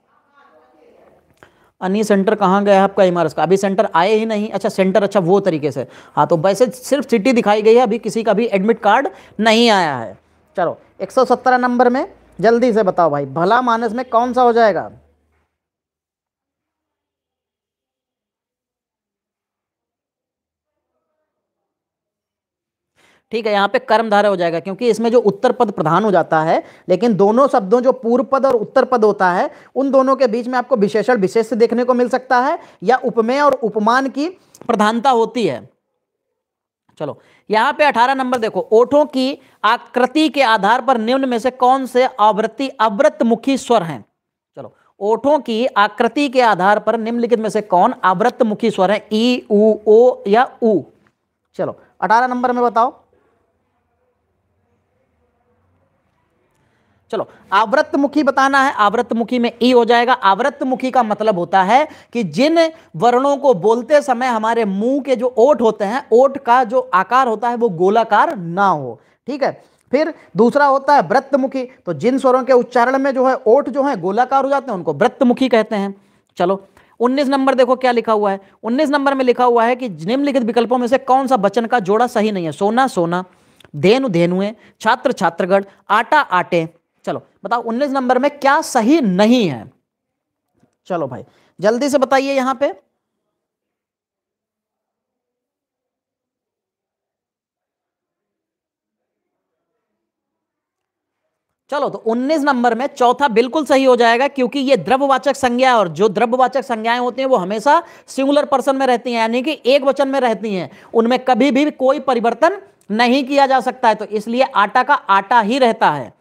अन्य सेंटर कहाँ गया है आपका इमारत का अभी सेंटर आए ही नहीं अच्छा सेंटर अच्छा वो तरीके से हाँ तो वैसे सिर्फ सिटी दिखाई गई है अभी किसी का भी एडमिट कार्ड नहीं आया है चलो एक नंबर में जल्दी से बताओ भाई भला मानस में कौन सा हो जाएगा ठीक है यहाँ पे कर्म धारा हो जाएगा क्योंकि इसमें जो उत्तर पद प्रधान हो जाता है लेकिन दोनों शब्दों जो पूर्व पद और उत्तर पद होता है उन दोनों के बीच में आपको विशेषण विशेष देखने को मिल सकता है या उपमेय और उपमान की प्रधानता होती है चलो यहाँ पे अठारह नंबर देखो ओठों की आकृति के आधार पर निम्न में से कौन से आवृत्ति अवृत मुखी स्वर हैं चलो ओठों की आकृति के आधार पर निम्नलिखित में से कौन आवृत्त मुखी स्वर है ई ऊ या ऊ चलो अठारह नंबर में बताओ चलो मुखी बताना है मुखी में ई हो जाएगा मुखी का मतलब होता है कि जिन वर्णों को बोलते समय हमारे मुंह के जो ओठ होते हैं ओठ का जो आकार होता है वो गोलाकार ना हो ठीक है फिर दूसरा होता है वृत्तमुखी तो जिन स्वरों के उच्चारण में जो है ओठ जो है गोलाकार हो जाते हैं उनको वृत्तमुखी कहते हैं चलो 19 नंबर देखो क्या लिखा हुआ है 19 नंबर में लिखा हुआ है कि निम्नलिखित विकल्पों में से कौन सा बचन का जोड़ा सही नहीं है सोना सोना धेनु धेनुए छात्र छात्रगढ़ आटा आटे चलो बताओ उन्नीस नंबर में क्या सही नहीं है चलो भाई जल्दी से बताइए यहां पे चलो तो 19 नंबर में चौथा बिल्कुल सही हो जाएगा क्योंकि ये द्रव्यवाचक संज्ञा और जो द्रव्यवाचक संज्ञाएं होती हैं वो हमेशा सिंगुलर पर्सन में रहती हैं यानी कि एक वचन में रहती हैं उनमें कभी भी कोई परिवर्तन नहीं किया जा सकता है तो इसलिए आटा का आटा ही रहता है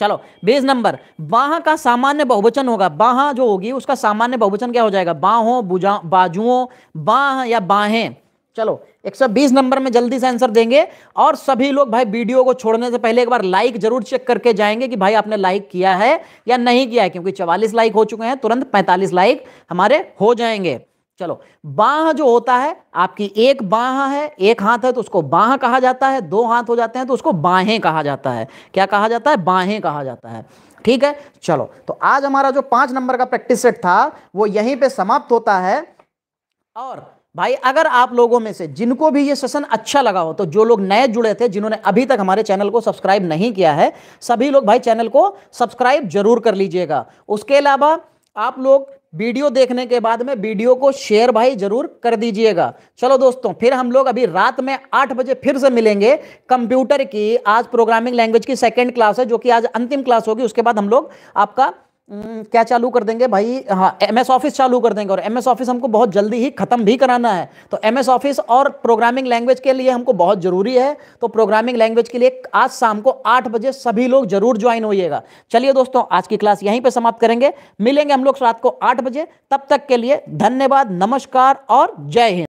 चलो बेस नंबर बाह का सामान्य बहुवचन होगा बाह जो होगी उसका सामान्य बहुवचन क्या हो जाएगा बाहों बाजुओं बाह या बाहें चलो 120 नंबर में जल्दी से आंसर देंगे और सभी लोग भाई वीडियो को छोड़ने से पहले एक बार लाइक जरूर चेक करके जाएंगे कि भाई आपने लाइक किया है या नहीं किया है क्योंकि 44 लाइक हो चुके हैं तुरंत 45 लाइक हमारे हो जाएंगे चलो बाह जो होता है आपकी एक बाह है एक हाथ है तो उसको बाह कहा जाता है दो हाथ हो जाते हैं तो उसको बाहें कहा जाता है क्या कहा जाता है बाहें कहा जाता है ठीक है चलो तो आज हमारा जो पांच नंबर का प्रैक्टिस सेट था वो यहीं पे समाप्त होता है और भाई अगर आप लोगों में से जिनको भी ये सेशन अच्छा लगा हो तो जो लोग नए जुड़े थे जिन्होंने अभी तक हमारे चैनल को सब्सक्राइब नहीं किया है सभी लोग भाई चैनल को सब्सक्राइब जरूर कर लीजिएगा उसके अलावा आप लोग वीडियो देखने के बाद में वीडियो को शेयर भाई जरूर कर दीजिएगा चलो दोस्तों फिर हम लोग अभी रात में आठ बजे फिर से मिलेंगे कंप्यूटर की आज प्रोग्रामिंग लैंग्वेज की सेकेंड क्लास है जो कि आज अंतिम क्लास होगी उसके बाद हम लोग आपका हम्म, क्या चालू कर देंगे भाई हाँ एम एस ऑफिस चालू कर देंगे और एम एस ऑफिस हमको बहुत जल्दी ही खत्म भी कराना है तो एम एस ऑफिस और प्रोग्रामिंग लैंग्वेज के लिए हमको बहुत जरूरी है तो प्रोग्रामिंग लैंग्वेज के लिए आज शाम को आठ बजे सभी लोग जरूर ज्वाइन होइएगा चलिए दोस्तों आज की क्लास यहीं पर समाप्त करेंगे मिलेंगे हम लोग रात को आठ बजे तब तक के लिए धन्यवाद नमस्कार और जय हिंद